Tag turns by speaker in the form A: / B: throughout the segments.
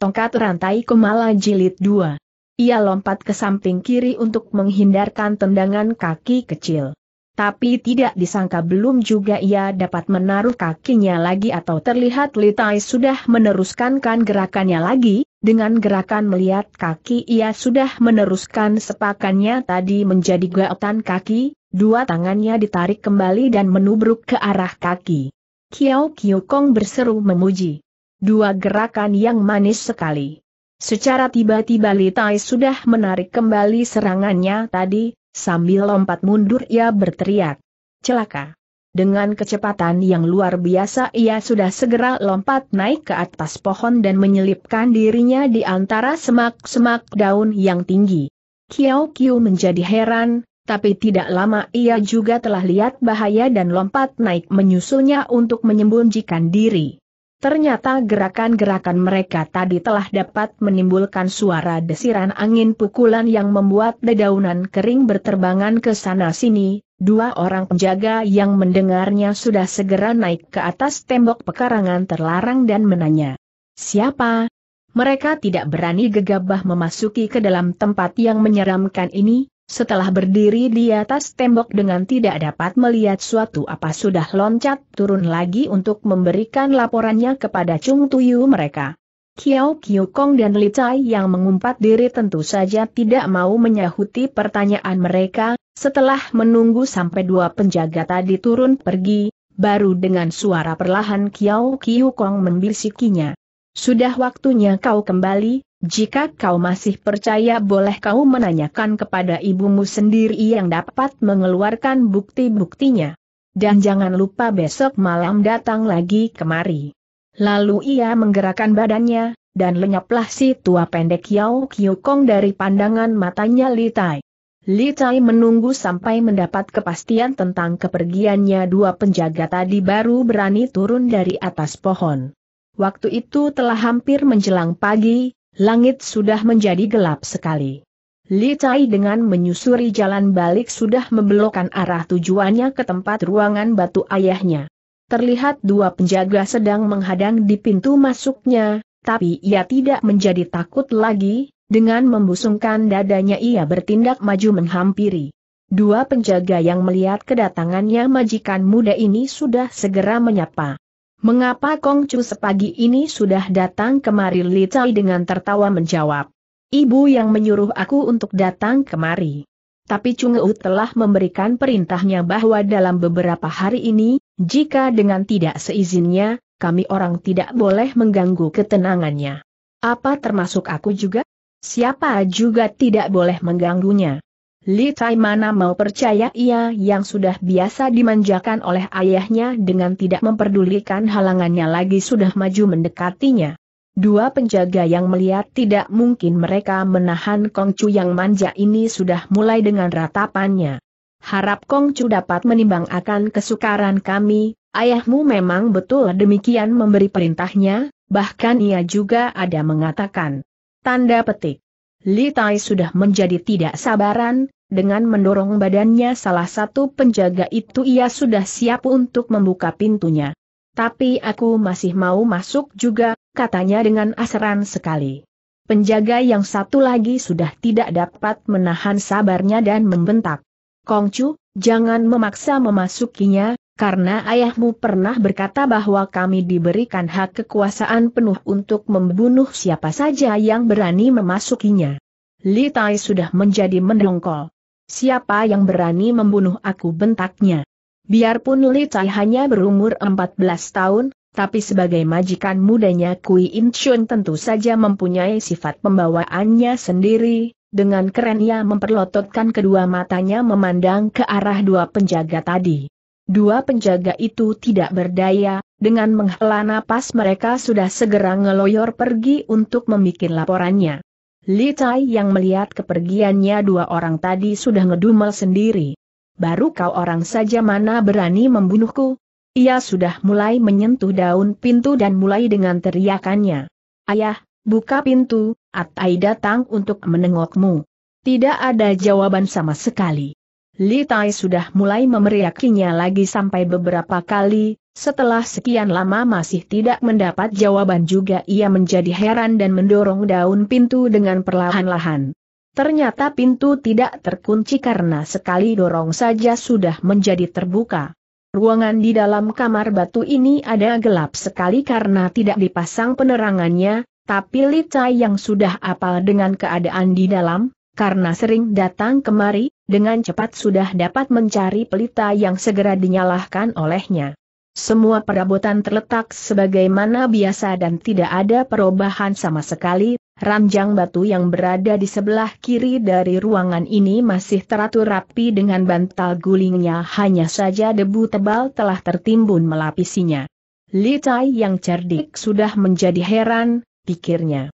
A: Tongkat Rantai Kumala Jilid 2. Ia lompat ke samping kiri untuk menghindarkan tendangan kaki kecil. Tapi tidak disangka belum juga ia dapat menaruh kakinya lagi atau terlihat Litai sudah meneruskan kan gerakannya lagi, dengan gerakan melihat kaki ia sudah meneruskan sepakannya tadi menjadi gaotan kaki, dua tangannya ditarik kembali dan menubruk ke arah kaki. Kiao Kiyokong berseru memuji. Dua gerakan yang manis sekali. Secara tiba-tiba Litai sudah menarik kembali serangannya tadi, sambil lompat mundur ia berteriak. Celaka! Dengan kecepatan yang luar biasa ia sudah segera lompat naik ke atas pohon dan menyelipkan dirinya di antara semak-semak daun yang tinggi. Kiao Kiu menjadi heran, tapi tidak lama ia juga telah lihat bahaya dan lompat naik menyusulnya untuk menyembunjikan diri. Ternyata gerakan-gerakan mereka tadi telah dapat menimbulkan suara desiran angin pukulan yang membuat dedaunan kering berterbangan ke sana-sini, dua orang penjaga yang mendengarnya sudah segera naik ke atas tembok pekarangan terlarang dan menanya. Siapa? Mereka tidak berani gegabah memasuki ke dalam tempat yang menyeramkan ini, setelah berdiri di atas tembok dengan tidak dapat melihat suatu apa sudah loncat turun lagi untuk memberikan laporannya kepada Chung Tuyu mereka. Kiao Kiu Kong dan Li Chai yang mengumpat diri tentu saja tidak mau menyahuti pertanyaan mereka, setelah menunggu sampai dua penjaga tadi turun pergi, baru dengan suara perlahan Kiao Kiu Kong membisikinya. Sudah waktunya kau kembali, jika kau masih percaya boleh kau menanyakan kepada ibumu sendiri yang dapat mengeluarkan bukti-buktinya. Dan jangan lupa besok malam datang lagi kemari. Lalu ia menggerakkan badannya, dan lenyaplah si tua pendek Yao Kong dari pandangan matanya Li Tai. Li Tai menunggu sampai mendapat kepastian tentang kepergiannya dua penjaga tadi baru berani turun dari atas pohon. Waktu itu telah hampir menjelang pagi, langit sudah menjadi gelap sekali. Li Tai dengan menyusuri jalan balik sudah membelokkan arah tujuannya ke tempat ruangan batu ayahnya. Terlihat dua penjaga sedang menghadang di pintu masuknya, tapi ia tidak menjadi takut lagi, dengan membusungkan dadanya ia bertindak maju menghampiri. Dua penjaga yang melihat kedatangannya majikan muda ini sudah segera menyapa. Mengapa Kong Chu sepagi ini sudah datang kemari Li dengan tertawa menjawab. Ibu yang menyuruh aku untuk datang kemari. Tapi Chung telah memberikan perintahnya bahwa dalam beberapa hari ini, jika dengan tidak seizinnya, kami orang tidak boleh mengganggu ketenangannya. Apa termasuk aku juga? Siapa juga tidak boleh mengganggunya? Li Tai mana mau percaya ia yang sudah biasa dimanjakan oleh ayahnya dengan tidak memperdulikan halangannya lagi sudah maju mendekatinya. Dua penjaga yang melihat tidak mungkin mereka menahan Kong Chu yang manja ini sudah mulai dengan ratapannya. Harap Kong Chu dapat menimbang akan kesukaran kami, ayahmu memang betul demikian memberi perintahnya, bahkan ia juga ada mengatakan. Tanda petik. Li sudah menjadi tidak sabaran, dengan mendorong badannya salah satu penjaga itu ia sudah siap untuk membuka pintunya. Tapi aku masih mau masuk juga, katanya dengan asaran sekali. Penjaga yang satu lagi sudah tidak dapat menahan sabarnya dan membentak. Kongcu, jangan memaksa memasukinya, karena ayahmu pernah berkata bahwa kami diberikan hak kekuasaan penuh untuk membunuh siapa saja yang berani memasukinya. Li Tai sudah menjadi mendongkol. Siapa yang berani membunuh aku bentaknya? Biarpun Li Tai hanya berumur 14 tahun, tapi sebagai majikan mudanya Kui In Chun tentu saja mempunyai sifat pembawaannya sendiri, dengan keren ia memperlototkan kedua matanya memandang ke arah dua penjaga tadi. Dua penjaga itu tidak berdaya, dengan menghela napas mereka sudah segera ngeloyor pergi untuk membuat laporannya. Li Tai yang melihat kepergiannya dua orang tadi sudah ngedumel sendiri. Baru kau orang saja mana berani membunuhku? Ia sudah mulai menyentuh daun pintu dan mulai dengan teriakannya. Ayah, buka pintu, Atai datang untuk menengokmu. Tidak ada jawaban sama sekali. Li Tai sudah mulai memeriakinya lagi sampai beberapa kali, setelah sekian lama masih tidak mendapat jawaban juga ia menjadi heran dan mendorong daun pintu dengan perlahan-lahan. Ternyata pintu tidak terkunci karena sekali dorong saja sudah menjadi terbuka. Ruangan di dalam kamar batu ini ada gelap sekali karena tidak dipasang penerangannya, tapi Li Tai yang sudah apal dengan keadaan di dalam, karena sering datang kemari, dengan cepat sudah dapat mencari pelita yang segera dinyalakan olehnya. Semua perabotan terletak sebagaimana biasa dan tidak ada perubahan sama sekali, ranjang batu yang berada di sebelah kiri dari ruangan ini masih teratur rapi dengan bantal gulingnya hanya saja debu tebal telah tertimbun melapisinya. Tai yang cerdik sudah menjadi heran, pikirnya.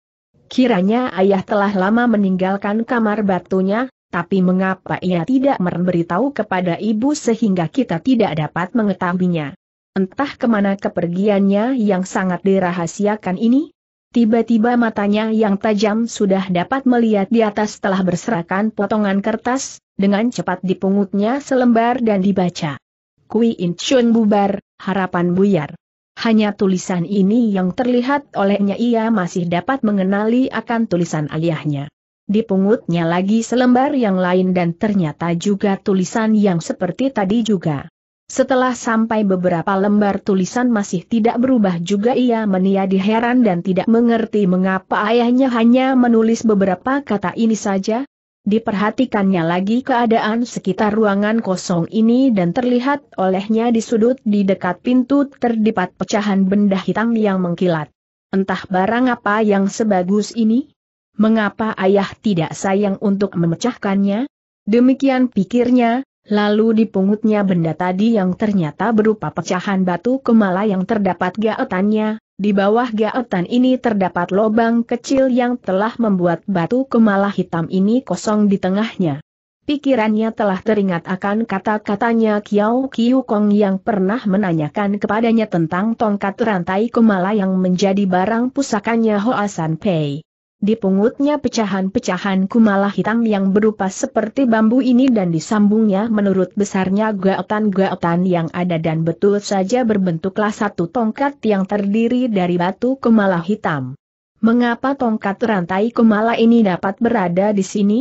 A: Kiranya ayah telah lama meninggalkan kamar batunya, tapi mengapa ia tidak memberitahu kepada ibu sehingga kita tidak dapat mengetahuinya? Entah kemana kepergiannya yang sangat dirahasiakan ini? Tiba-tiba matanya yang tajam sudah dapat melihat di atas telah berserakan potongan kertas, dengan cepat dipungutnya selembar dan dibaca. Kui In Chun bubar, harapan buyar. Hanya tulisan ini yang terlihat olehnya ia masih dapat mengenali akan tulisan aliahnya dipungutnya lagi selembar yang lain dan ternyata juga tulisan yang seperti tadi juga. Setelah sampai beberapa lembar tulisan masih tidak berubah juga ia meniadi heran dan tidak mengerti mengapa ayahnya hanya menulis beberapa kata ini saja. Diperhatikannya lagi keadaan sekitar ruangan kosong ini dan terlihat olehnya di sudut di dekat pintu terdapat pecahan benda hitam yang mengkilat. Entah barang apa yang sebagus ini? mengapa ayah tidak sayang untuk memecahkannya? Demikian pikirnya, lalu dipungutnya benda tadi yang ternyata berupa pecahan batu kemala yang terdapat gaetannya, di bawah gaetan ini terdapat lobang kecil yang telah membuat batu kemala hitam ini kosong di tengahnya. Pikirannya telah teringat akan kata-katanya Kiao Kiu Kong yang pernah menanyakan kepadanya tentang tongkat rantai kemala yang menjadi barang pusakanya Hoa San Pei dipungutnya pecahan-pecahan kumala hitam yang berupa seperti bambu ini dan disambungnya menurut besarnya gaotan-gaotan yang ada dan betul saja berbentuklah satu tongkat yang terdiri dari batu kumala hitam. Mengapa tongkat rantai kumala ini dapat berada di sini?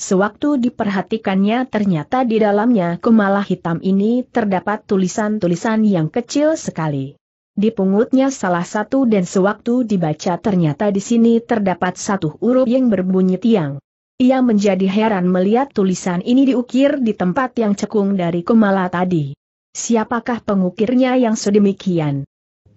A: Sewaktu diperhatikannya ternyata di dalamnya kumala hitam ini terdapat tulisan-tulisan yang kecil sekali dipungutnya salah satu dan sewaktu dibaca ternyata di sini terdapat satu huruf yang berbunyi tiang. Ia menjadi heran melihat tulisan ini diukir di tempat yang cekung dari Kumala tadi. Siapakah pengukirnya yang sedemikian?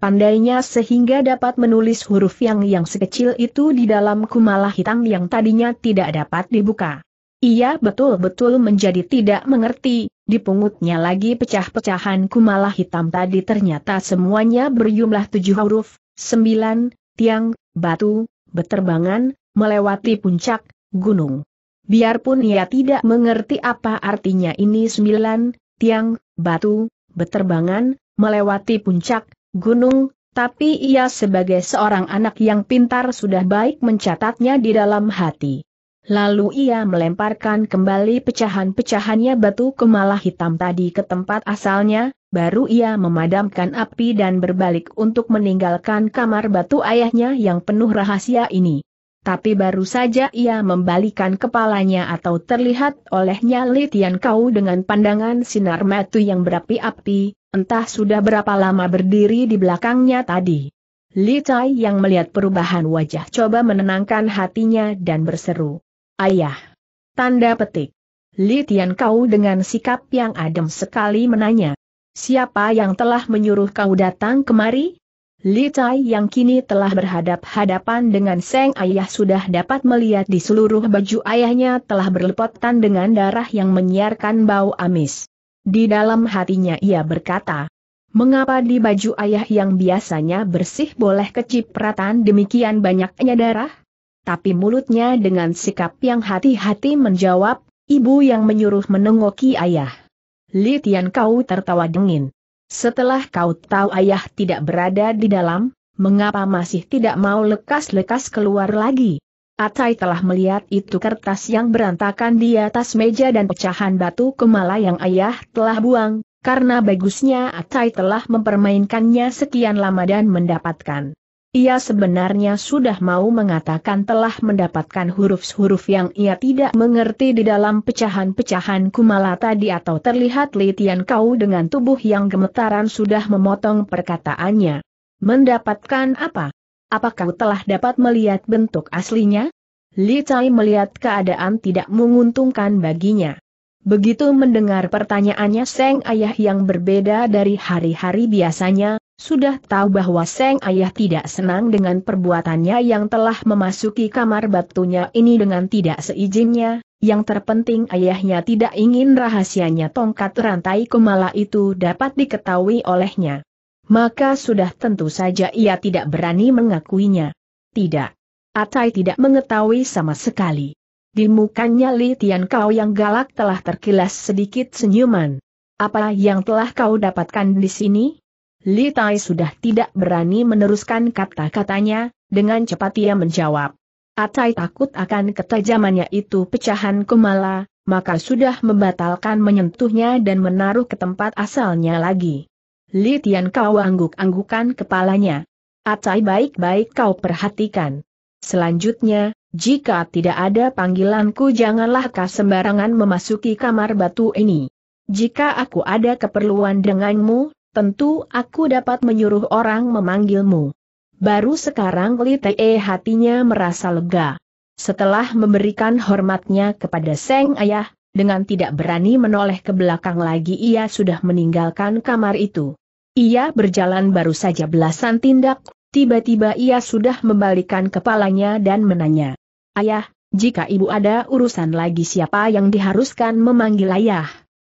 A: Pandainya sehingga dapat menulis huruf yang yang sekecil itu di dalam kumala hitam yang tadinya tidak dapat dibuka. Ia betul-betul menjadi tidak mengerti, dipungutnya lagi pecah-pecahan kumala hitam tadi ternyata semuanya berjumlah tujuh huruf, sembilan, tiang, batu, beterbangan, melewati puncak, gunung. Biarpun ia tidak mengerti apa artinya ini sembilan, tiang, batu, beterbangan, melewati puncak, gunung, tapi ia sebagai seorang anak yang pintar sudah baik mencatatnya di dalam hati. Lalu ia melemparkan kembali pecahan-pecahannya batu kemala hitam tadi ke tempat asalnya, baru ia memadamkan api dan berbalik untuk meninggalkan kamar batu ayahnya yang penuh rahasia ini. Tapi baru saja ia membalikan kepalanya atau terlihat olehnya Litian Kau dengan pandangan sinar matu yang berapi-api, entah sudah berapa lama berdiri di belakangnya tadi. Li Tai yang melihat perubahan wajah coba menenangkan hatinya dan berseru. Ayah. Tanda petik. Li Tian Kau dengan sikap yang adem sekali menanya. Siapa yang telah menyuruh kau datang kemari? Li Tai yang kini telah berhadap-hadapan dengan Seng Ayah sudah dapat melihat di seluruh baju ayahnya telah berlepotan dengan darah yang menyiarkan bau amis. Di dalam hatinya ia berkata, Mengapa di baju ayah yang biasanya bersih boleh kecipratan demikian banyaknya darah? tapi mulutnya dengan sikap yang hati-hati menjawab, ibu yang menyuruh menengoki ayah. Li Tian Kau tertawa dingin. Setelah kau tahu ayah tidak berada di dalam, mengapa masih tidak mau lekas-lekas keluar lagi? Atai telah melihat itu kertas yang berantakan di atas meja dan pecahan batu kemala yang ayah telah buang, karena bagusnya Atai telah mempermainkannya sekian lama dan mendapatkan ia sebenarnya sudah mau mengatakan telah mendapatkan huruf-huruf yang ia tidak mengerti di dalam pecahan-pecahan kumala tadi atau terlihat Litian Kau dengan tubuh yang gemetaran sudah memotong perkataannya. Mendapatkan apa? Apakah kau telah dapat melihat bentuk aslinya? Li Cai melihat keadaan tidak menguntungkan baginya. Begitu mendengar pertanyaannya Seng Ayah yang berbeda dari hari-hari biasanya, sudah tahu bahwa Seng Ayah tidak senang dengan perbuatannya yang telah memasuki kamar batunya ini dengan tidak seizinnya, yang terpenting ayahnya tidak ingin rahasianya tongkat rantai kumala itu dapat diketahui olehnya. Maka sudah tentu saja ia tidak berani mengakuinya. Tidak. Atai tidak mengetahui sama sekali. Di mukanya Li Tian Kau yang galak telah terkilas sedikit senyuman. Apa yang telah kau dapatkan di sini? Li Tai sudah tidak berani meneruskan kata-katanya, dengan cepat ia menjawab. Atai takut akan ketajamannya itu pecahan kumala, maka sudah membatalkan menyentuhnya dan menaruh ke tempat asalnya lagi. Li Tian Kau angguk-anggukan kepalanya. Atai baik-baik kau perhatikan. Selanjutnya, jika tidak ada panggilanku janganlah kau sembarangan memasuki kamar batu ini. Jika aku ada keperluan denganmu, tentu aku dapat menyuruh orang memanggilmu. Baru sekarang Li Te hatinya merasa lega. Setelah memberikan hormatnya kepada Seng Ayah, dengan tidak berani menoleh ke belakang lagi ia sudah meninggalkan kamar itu. Ia berjalan baru saja belasan tindak, tiba-tiba ia sudah membalikan kepalanya dan menanya. Ayah, jika ibu ada urusan lagi siapa yang diharuskan memanggil ayah?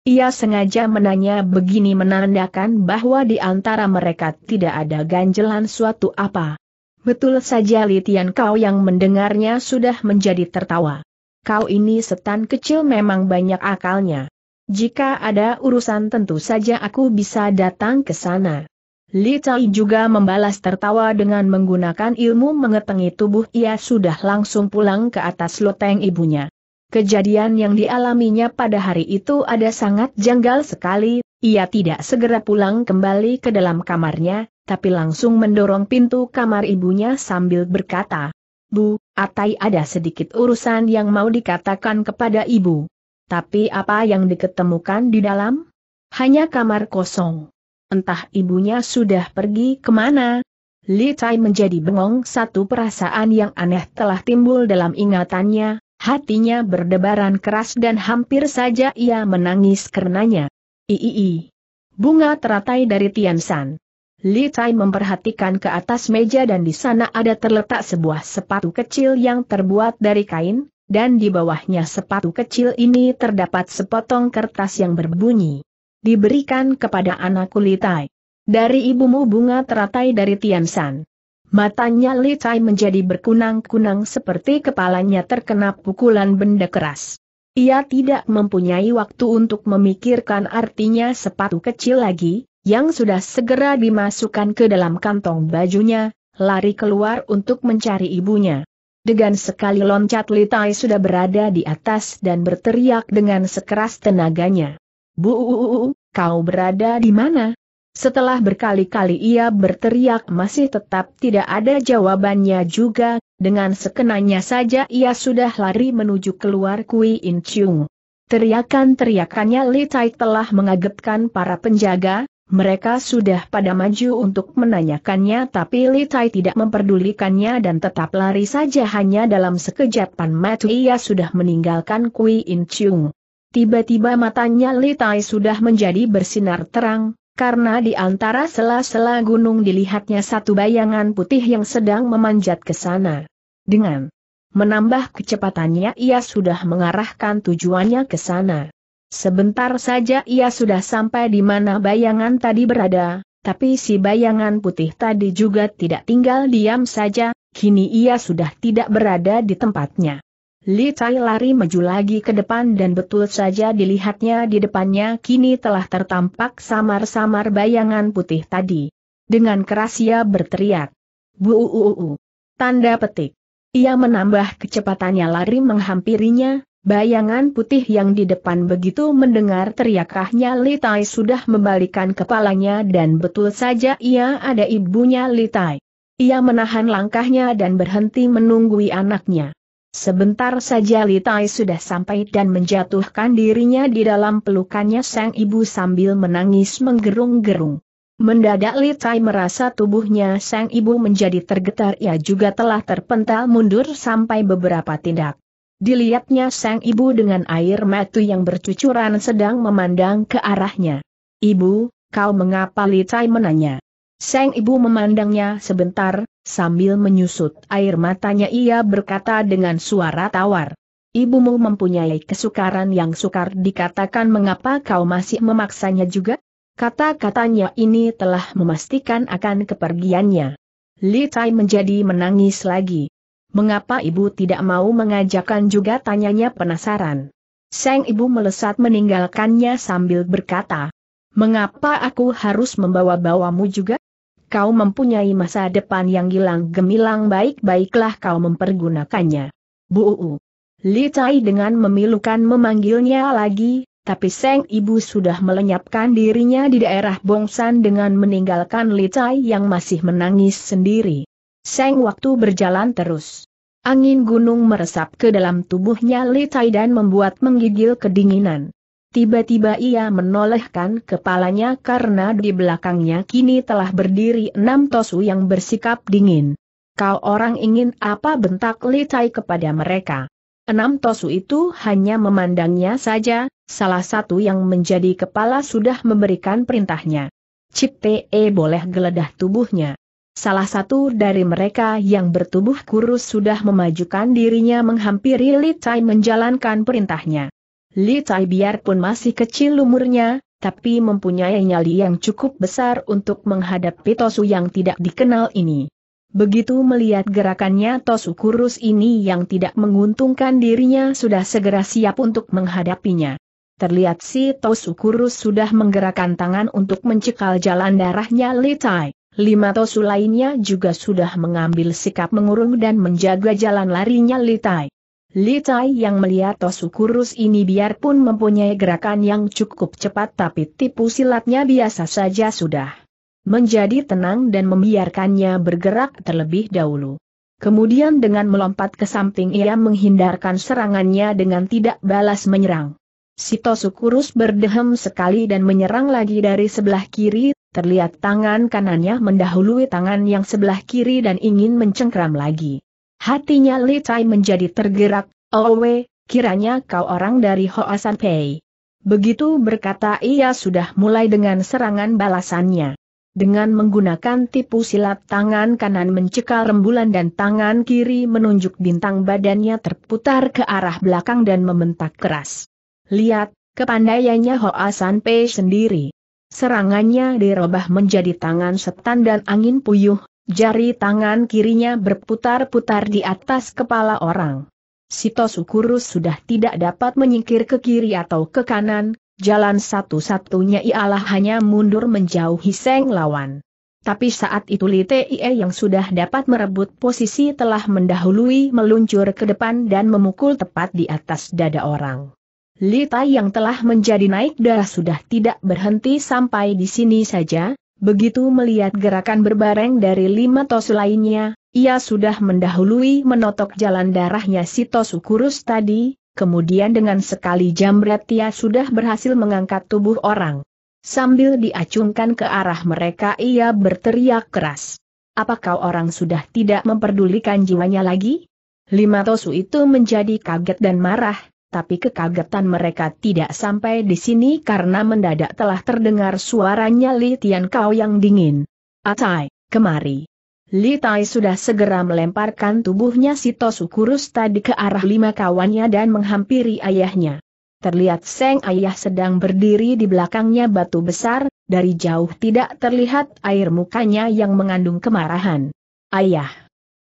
A: Ia sengaja menanya begini menandakan bahwa di antara mereka tidak ada ganjelan suatu apa. Betul saja Litian kau yang mendengarnya sudah menjadi tertawa. Kau ini setan kecil memang banyak akalnya. Jika ada urusan tentu saja aku bisa datang ke sana. Li Cai juga membalas tertawa dengan menggunakan ilmu mengetengi tubuh ia sudah langsung pulang ke atas loteng ibunya. Kejadian yang dialaminya pada hari itu ada sangat janggal sekali, ia tidak segera pulang kembali ke dalam kamarnya, tapi langsung mendorong pintu kamar ibunya sambil berkata, Bu, Atai ada sedikit urusan yang mau dikatakan kepada ibu. Tapi apa yang diketemukan di dalam? Hanya kamar kosong. Entah ibunya sudah pergi kemana, Li Tai menjadi bengong satu perasaan yang aneh telah timbul dalam ingatannya, Hatinya berdebaran keras dan hampir saja ia menangis karenanya. Iii. Bunga teratai dari Tian San. Li Tai memperhatikan ke atas meja dan di sana ada terletak sebuah sepatu kecil yang terbuat dari kain, dan di bawahnya sepatu kecil ini terdapat sepotong kertas yang berbunyi. Diberikan kepada anak Li Tai. Dari ibumu bunga teratai dari Tian San. Matanya Li Cai menjadi berkunang-kunang seperti kepalanya terkena pukulan benda keras. Ia tidak mempunyai waktu untuk memikirkan artinya sepatu kecil lagi, yang sudah segera dimasukkan ke dalam kantong bajunya, lari keluar untuk mencari ibunya. Dengan sekali loncat Li Tai sudah berada di atas dan berteriak dengan sekeras tenaganya. Bu, kau berada di mana? Setelah berkali-kali ia berteriak masih tetap tidak ada jawabannya juga, dengan sekenanya saja ia sudah lari menuju keluar Kui In Chung. Teriakan-teriakannya Li Tai telah mengagetkan para penjaga, mereka sudah pada maju untuk menanyakannya tapi Li Tai tidak memperdulikannya dan tetap lari saja hanya dalam sekejapan mata ia sudah meninggalkan Kui In Chung. Tiba-tiba matanya Li Tai sudah menjadi bersinar terang, karena di antara sela-sela gunung dilihatnya satu bayangan putih yang sedang memanjat ke sana. Dengan menambah kecepatannya ia sudah mengarahkan tujuannya ke sana. Sebentar saja ia sudah sampai di mana bayangan tadi berada, tapi si bayangan putih tadi juga tidak tinggal diam saja, kini ia sudah tidak berada di tempatnya. Li Tai lari maju lagi ke depan dan betul saja dilihatnya di depannya kini telah tertampak samar-samar bayangan putih tadi. Dengan keras ia berteriak. Bu -u. Tanda petik. Ia menambah kecepatannya lari menghampirinya, bayangan putih yang di depan begitu mendengar teriakahnya Li Tai sudah membalikan kepalanya dan betul saja ia ada ibunya Li Tai. Ia menahan langkahnya dan berhenti menunggui anaknya. Sebentar saja Tai sudah sampai dan menjatuhkan dirinya di dalam pelukannya sang ibu sambil menangis menggerung-gerung. Mendadak Tai merasa tubuhnya sang ibu menjadi tergetar ia juga telah terpental mundur sampai beberapa tindak. Dilihatnya sang ibu dengan air mata yang bercucuran sedang memandang ke arahnya. Ibu, kau mengapa Tai menanya? Sang ibu memandangnya sebentar, sambil menyusut air matanya ia berkata dengan suara tawar. Ibumu mempunyai kesukaran yang sukar dikatakan mengapa kau masih memaksanya juga? Kata-katanya ini telah memastikan akan kepergiannya. Li Tai menjadi menangis lagi. Mengapa ibu tidak mau mengajakkan juga tanyanya penasaran. Sang ibu melesat meninggalkannya sambil berkata, Mengapa aku harus membawa-bawamu juga? kau mempunyai masa depan yang gilang gemilang baik-baiklah kau mempergunakannya. Bu'u. Li Tai dengan memilukan memanggilnya lagi, tapi Seng Ibu sudah melenyapkan dirinya di daerah Bongsan dengan meninggalkan Li Tai yang masih menangis sendiri. Seng waktu berjalan terus. Angin gunung meresap ke dalam tubuhnya Li Tai dan membuat menggigil kedinginan. Tiba-tiba ia menolehkan kepalanya karena di belakangnya kini telah berdiri enam tosu yang bersikap dingin. Kau orang ingin apa bentak licai kepada mereka? Enam tosu itu hanya memandangnya saja, salah satu yang menjadi kepala sudah memberikan perintahnya. Cipte e boleh geledah tubuhnya. Salah satu dari mereka yang bertubuh kurus sudah memajukan dirinya menghampiri Litai menjalankan perintahnya. Li Tai biarpun masih kecil umurnya, tapi mempunyai nyali yang cukup besar untuk menghadapi Tosu yang tidak dikenal ini. Begitu melihat gerakannya Tosu kurus ini yang tidak menguntungkan dirinya sudah segera siap untuk menghadapinya. Terlihat si Tosu kurus sudah menggerakkan tangan untuk mencekal jalan darahnya Li Tai. Lima Tosu lainnya juga sudah mengambil sikap mengurung dan menjaga jalan larinya Li Tai. Li yang melihat Tosukurus ini biarpun mempunyai gerakan yang cukup cepat tapi tipu silatnya biasa saja sudah. Menjadi tenang dan membiarkannya bergerak terlebih dahulu. Kemudian dengan melompat ke samping ia menghindarkan serangannya dengan tidak balas menyerang. Tosu Tosukurus berdehem sekali dan menyerang lagi dari sebelah kiri, terlihat tangan kanannya mendahului tangan yang sebelah kiri dan ingin mencengkram lagi. Hatinya Li Tai menjadi tergerak, Owe, oh, kiranya kau orang dari Hoasan Pei. Begitu berkata ia sudah mulai dengan serangan balasannya. Dengan menggunakan tipu silat tangan kanan mencekal rembulan dan tangan kiri menunjuk bintang badannya terputar ke arah belakang dan membentak keras. Lihat, kepandaiannya Hoasan Pei sendiri. Serangannya dirobah menjadi tangan setan dan angin puyuh, Jari tangan kirinya berputar-putar di atas kepala orang. Sito Sukurus sudah tidak dapat menyingkir ke kiri atau ke kanan, jalan satu-satunya ialah hanya mundur menjauhi seng lawan. Tapi saat itu Li Tie yang sudah dapat merebut posisi telah mendahului meluncur ke depan dan memukul tepat di atas dada orang. Li yang telah menjadi naik darah sudah tidak berhenti sampai di sini saja, Begitu melihat gerakan berbareng dari lima tosu lainnya, ia sudah mendahului menotok jalan darahnya si tosu kurus tadi, kemudian dengan sekali jambret ia sudah berhasil mengangkat tubuh orang. Sambil diacungkan ke arah mereka ia berteriak keras. apakah orang sudah tidak memperdulikan jiwanya lagi? Lima tosu itu menjadi kaget dan marah, tapi kekagetan mereka tidak sampai di sini karena mendadak telah terdengar suaranya Li Tian Kau yang dingin. Atai, ah, kemari. Li Tai sudah segera melemparkan tubuhnya si Kurus tadi ke arah lima kawannya dan menghampiri ayahnya. Terlihat Seng Ayah sedang berdiri di belakangnya batu besar, dari jauh tidak terlihat air mukanya yang mengandung kemarahan. Ayah!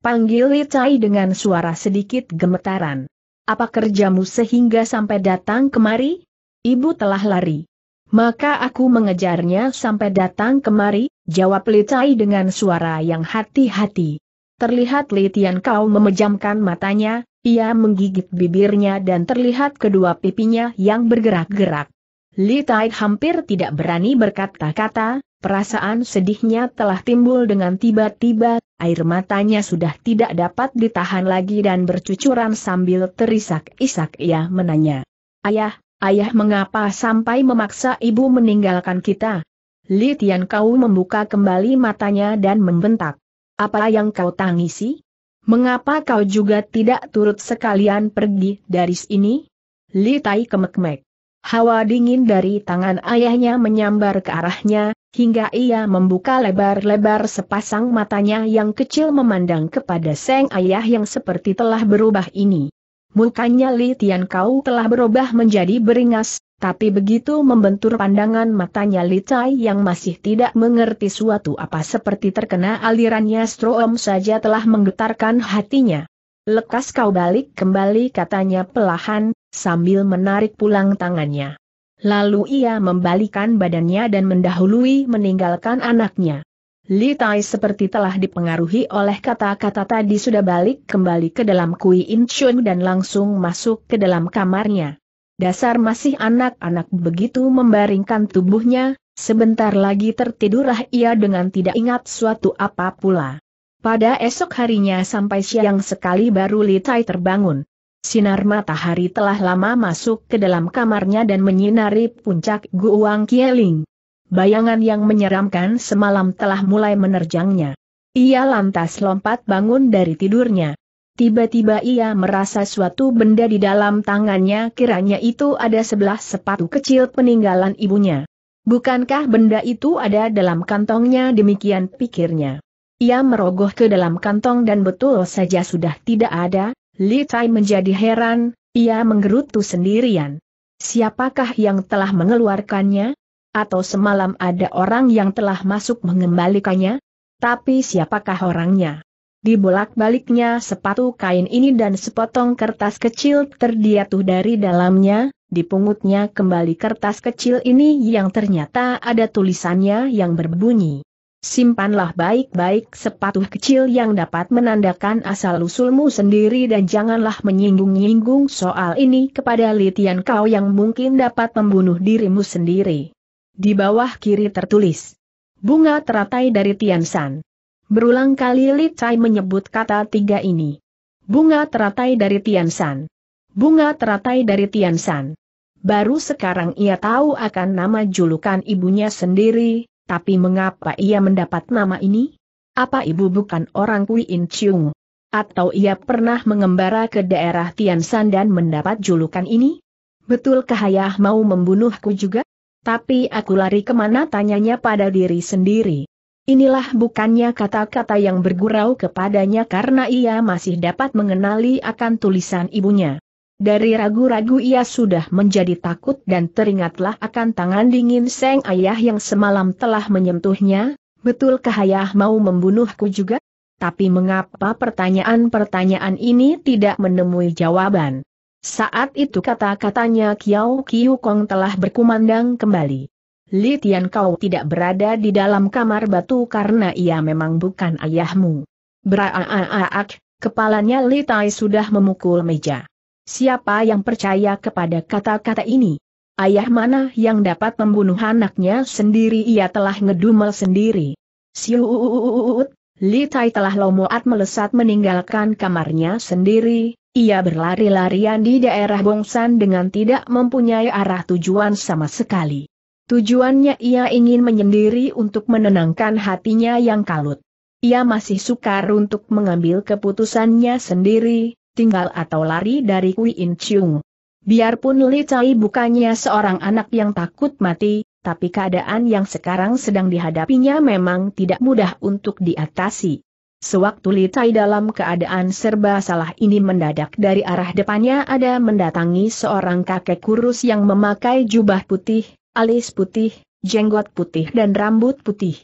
A: Panggil Li Tai dengan suara sedikit gemetaran. Apa kerjamu sehingga sampai datang kemari? Ibu telah lari. Maka aku mengejarnya sampai datang kemari, jawab Litai dengan suara yang hati-hati. Terlihat Litian kau memejamkan matanya, ia menggigit bibirnya dan terlihat kedua pipinya yang bergerak-gerak. Litai hampir tidak berani berkata-kata, Perasaan sedihnya telah timbul dengan tiba-tiba, air matanya sudah tidak dapat ditahan lagi dan bercucuran sambil terisak-isak ia menanya. Ayah, ayah mengapa sampai memaksa ibu meninggalkan kita? Li Tian Kau membuka kembali matanya dan membentak. Apa yang kau tangisi? Mengapa kau juga tidak turut sekalian pergi dari sini? Li Tai kemekmek. Hawa dingin dari tangan ayahnya menyambar ke arahnya, hingga ia membuka lebar-lebar sepasang matanya yang kecil memandang kepada Seng Ayah yang seperti telah berubah ini. Mukanya Li Tian Kau telah berubah menjadi beringas, tapi begitu membentur pandangan matanya Li Tai yang masih tidak mengerti suatu apa seperti terkena alirannya Stroom saja telah menggetarkan hatinya. Lekas kau balik kembali katanya pelahan, sambil menarik pulang tangannya. Lalu ia membalikan badannya dan mendahului meninggalkan anaknya. Li Tai seperti telah dipengaruhi oleh kata-kata tadi sudah balik kembali ke dalam Kui In Chun dan langsung masuk ke dalam kamarnya. Dasar masih anak-anak begitu membaringkan tubuhnya, sebentar lagi tertidurlah ia dengan tidak ingat suatu apa pula. Pada esok harinya sampai siang sekali baru Li Tai terbangun. Sinar matahari telah lama masuk ke dalam kamarnya dan menyinari puncak Guang Kieling. Bayangan yang menyeramkan semalam telah mulai menerjangnya. Ia lantas lompat bangun dari tidurnya. Tiba-tiba ia merasa suatu benda di dalam tangannya kiranya itu ada sebelah sepatu kecil peninggalan ibunya. Bukankah benda itu ada dalam kantongnya demikian pikirnya. Ia merogoh ke dalam kantong dan betul saja sudah tidak ada, Li Tai menjadi heran, ia menggerutu sendirian. Siapakah yang telah mengeluarkannya? Atau semalam ada orang yang telah masuk mengembalikannya? Tapi siapakah orangnya? Di bolak-baliknya sepatu kain ini dan sepotong kertas kecil terdiatuh dari dalamnya, dipungutnya kembali kertas kecil ini yang ternyata ada tulisannya yang berbunyi. Simpanlah baik-baik sepatu kecil yang dapat menandakan asal-usulmu sendiri dan janganlah menyinggung-nyinggung soal ini kepada Litian kau yang mungkin dapat membunuh dirimu sendiri. Di bawah kiri tertulis. Bunga teratai dari Tiansan. Berulang kali Li Cai menyebut kata tiga ini. Bunga teratai dari Tiansan. Bunga teratai dari Tiansan. Baru sekarang ia tahu akan nama julukan ibunya sendiri, tapi mengapa ia mendapat nama ini? Apa ibu bukan orang Kui In Chiung? Atau ia pernah mengembara ke daerah Tian Tiansan dan mendapat julukan ini? Betulkah ayah mau membunuhku juga? Tapi aku lari kemana tanyanya pada diri sendiri. Inilah bukannya kata-kata yang bergurau kepadanya karena ia masih dapat mengenali akan tulisan ibunya. Dari ragu-ragu ia sudah menjadi takut dan teringatlah akan tangan dingin Seng Ayah yang semalam telah menyentuhnya, betulkah Ayah mau membunuhku juga? Tapi mengapa pertanyaan-pertanyaan ini tidak menemui jawaban? Saat itu kata-katanya Kiao Kiu Kong telah berkumandang kembali. Li Tian kau tidak berada di dalam kamar batu karena ia memang bukan ayahmu. Beraaak, kepalanya Li Tai sudah memukul meja. Siapa yang percaya kepada kata-kata ini? Ayah mana yang dapat membunuh anaknya sendiri ia telah ngedumel sendiri. Siut. Li Tai telah lomoat melesat meninggalkan kamarnya sendiri, ia berlari-larian di daerah Bongsan dengan tidak mempunyai arah tujuan sama sekali. Tujuannya ia ingin menyendiri untuk menenangkan hatinya yang kalut. Ia masih sukar untuk mengambil keputusannya sendiri, tinggal atau lari dari Kui In Chung. Biarpun Li Cai bukannya seorang anak yang takut mati, tapi keadaan yang sekarang sedang dihadapinya memang tidak mudah untuk diatasi. Sewaktu Li Tai dalam keadaan serba salah ini mendadak dari arah depannya ada mendatangi seorang kakek kurus yang memakai jubah putih, alis putih, jenggot putih dan rambut putih.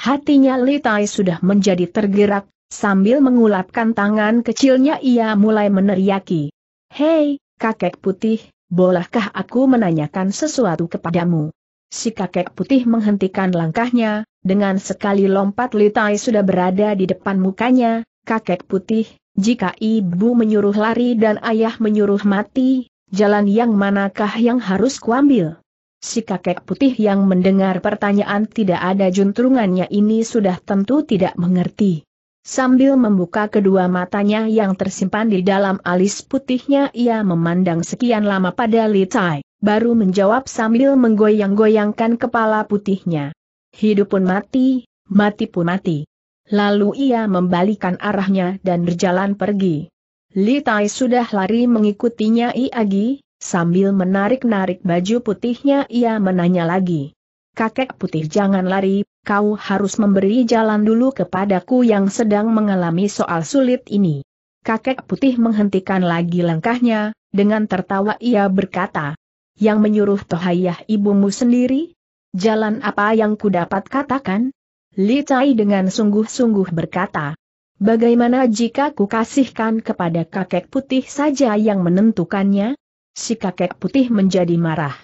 A: Hatinya Li Tai sudah menjadi tergerak, Sambil mengulapkan tangan kecilnya ia mulai meneriaki. Hei, kakek putih, bolehkah aku menanyakan sesuatu kepadamu? Si kakek putih menghentikan langkahnya, dengan sekali lompat litai sudah berada di depan mukanya, kakek putih, jika ibu menyuruh lari dan ayah menyuruh mati, jalan yang manakah yang harus kuambil? Si kakek putih yang mendengar pertanyaan tidak ada juntrungannya ini sudah tentu tidak mengerti. Sambil membuka kedua matanya yang tersimpan di dalam alis putihnya ia memandang sekian lama pada Li Tai, baru menjawab sambil menggoyang-goyangkan kepala putihnya. Hidup pun mati, mati pun mati. Lalu ia membalikan arahnya dan berjalan pergi. Li Tai sudah lari mengikutinya Iagi, sambil menarik-narik baju putihnya ia menanya lagi. Kakek putih jangan lari, kau harus memberi jalan dulu kepadaku yang sedang mengalami soal sulit ini. Kakek putih menghentikan lagi langkahnya, dengan tertawa ia berkata, yang menyuruh tohayah ibumu sendiri? Jalan apa yang ku dapat katakan? Li Tai dengan sungguh-sungguh berkata, bagaimana jika ku kasihkan kepada kakek putih saja yang menentukannya? Si kakek putih menjadi marah.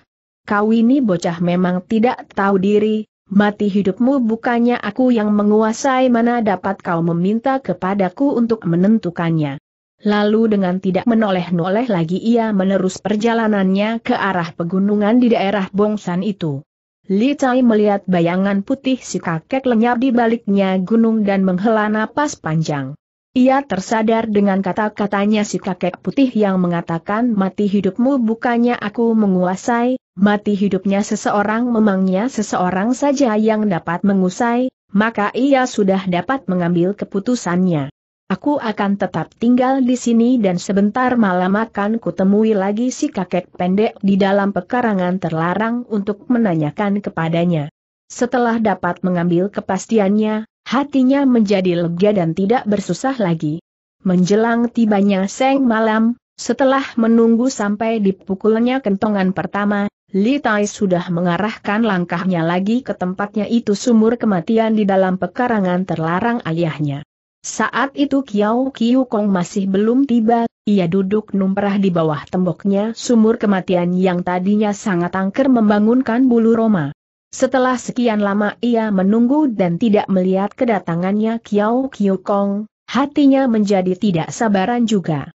A: Kau ini bocah memang tidak tahu diri, mati hidupmu bukannya aku yang menguasai mana dapat kau meminta kepadaku untuk menentukannya. Lalu dengan tidak menoleh-noleh lagi ia menerus perjalanannya ke arah pegunungan di daerah Bongsan itu. Li Tai melihat bayangan putih si kakek lenyap di baliknya gunung dan menghela napas panjang. Ia tersadar dengan kata-katanya si kakek putih yang mengatakan mati hidupmu bukannya aku menguasai, mati hidupnya seseorang memangnya seseorang saja yang dapat mengusai, maka ia sudah dapat mengambil keputusannya. Aku akan tetap tinggal di sini dan sebentar malam akan kutemui lagi si kakek pendek di dalam pekarangan terlarang untuk menanyakan kepadanya. Setelah dapat mengambil kepastiannya, hatinya menjadi lega dan tidak bersusah lagi. Menjelang tibanya seng malam, setelah menunggu sampai dipukulnya kentongan pertama, Li Tai sudah mengarahkan langkahnya lagi ke tempatnya itu sumur kematian di dalam pekarangan terlarang ayahnya. Saat itu Kiao Kiu Kong masih belum tiba, ia duduk numperah di bawah temboknya sumur kematian yang tadinya sangat angker membangunkan bulu roma. Setelah sekian lama ia menunggu dan tidak melihat kedatangannya Kiao Kiu Kong, hatinya menjadi tidak sabaran juga.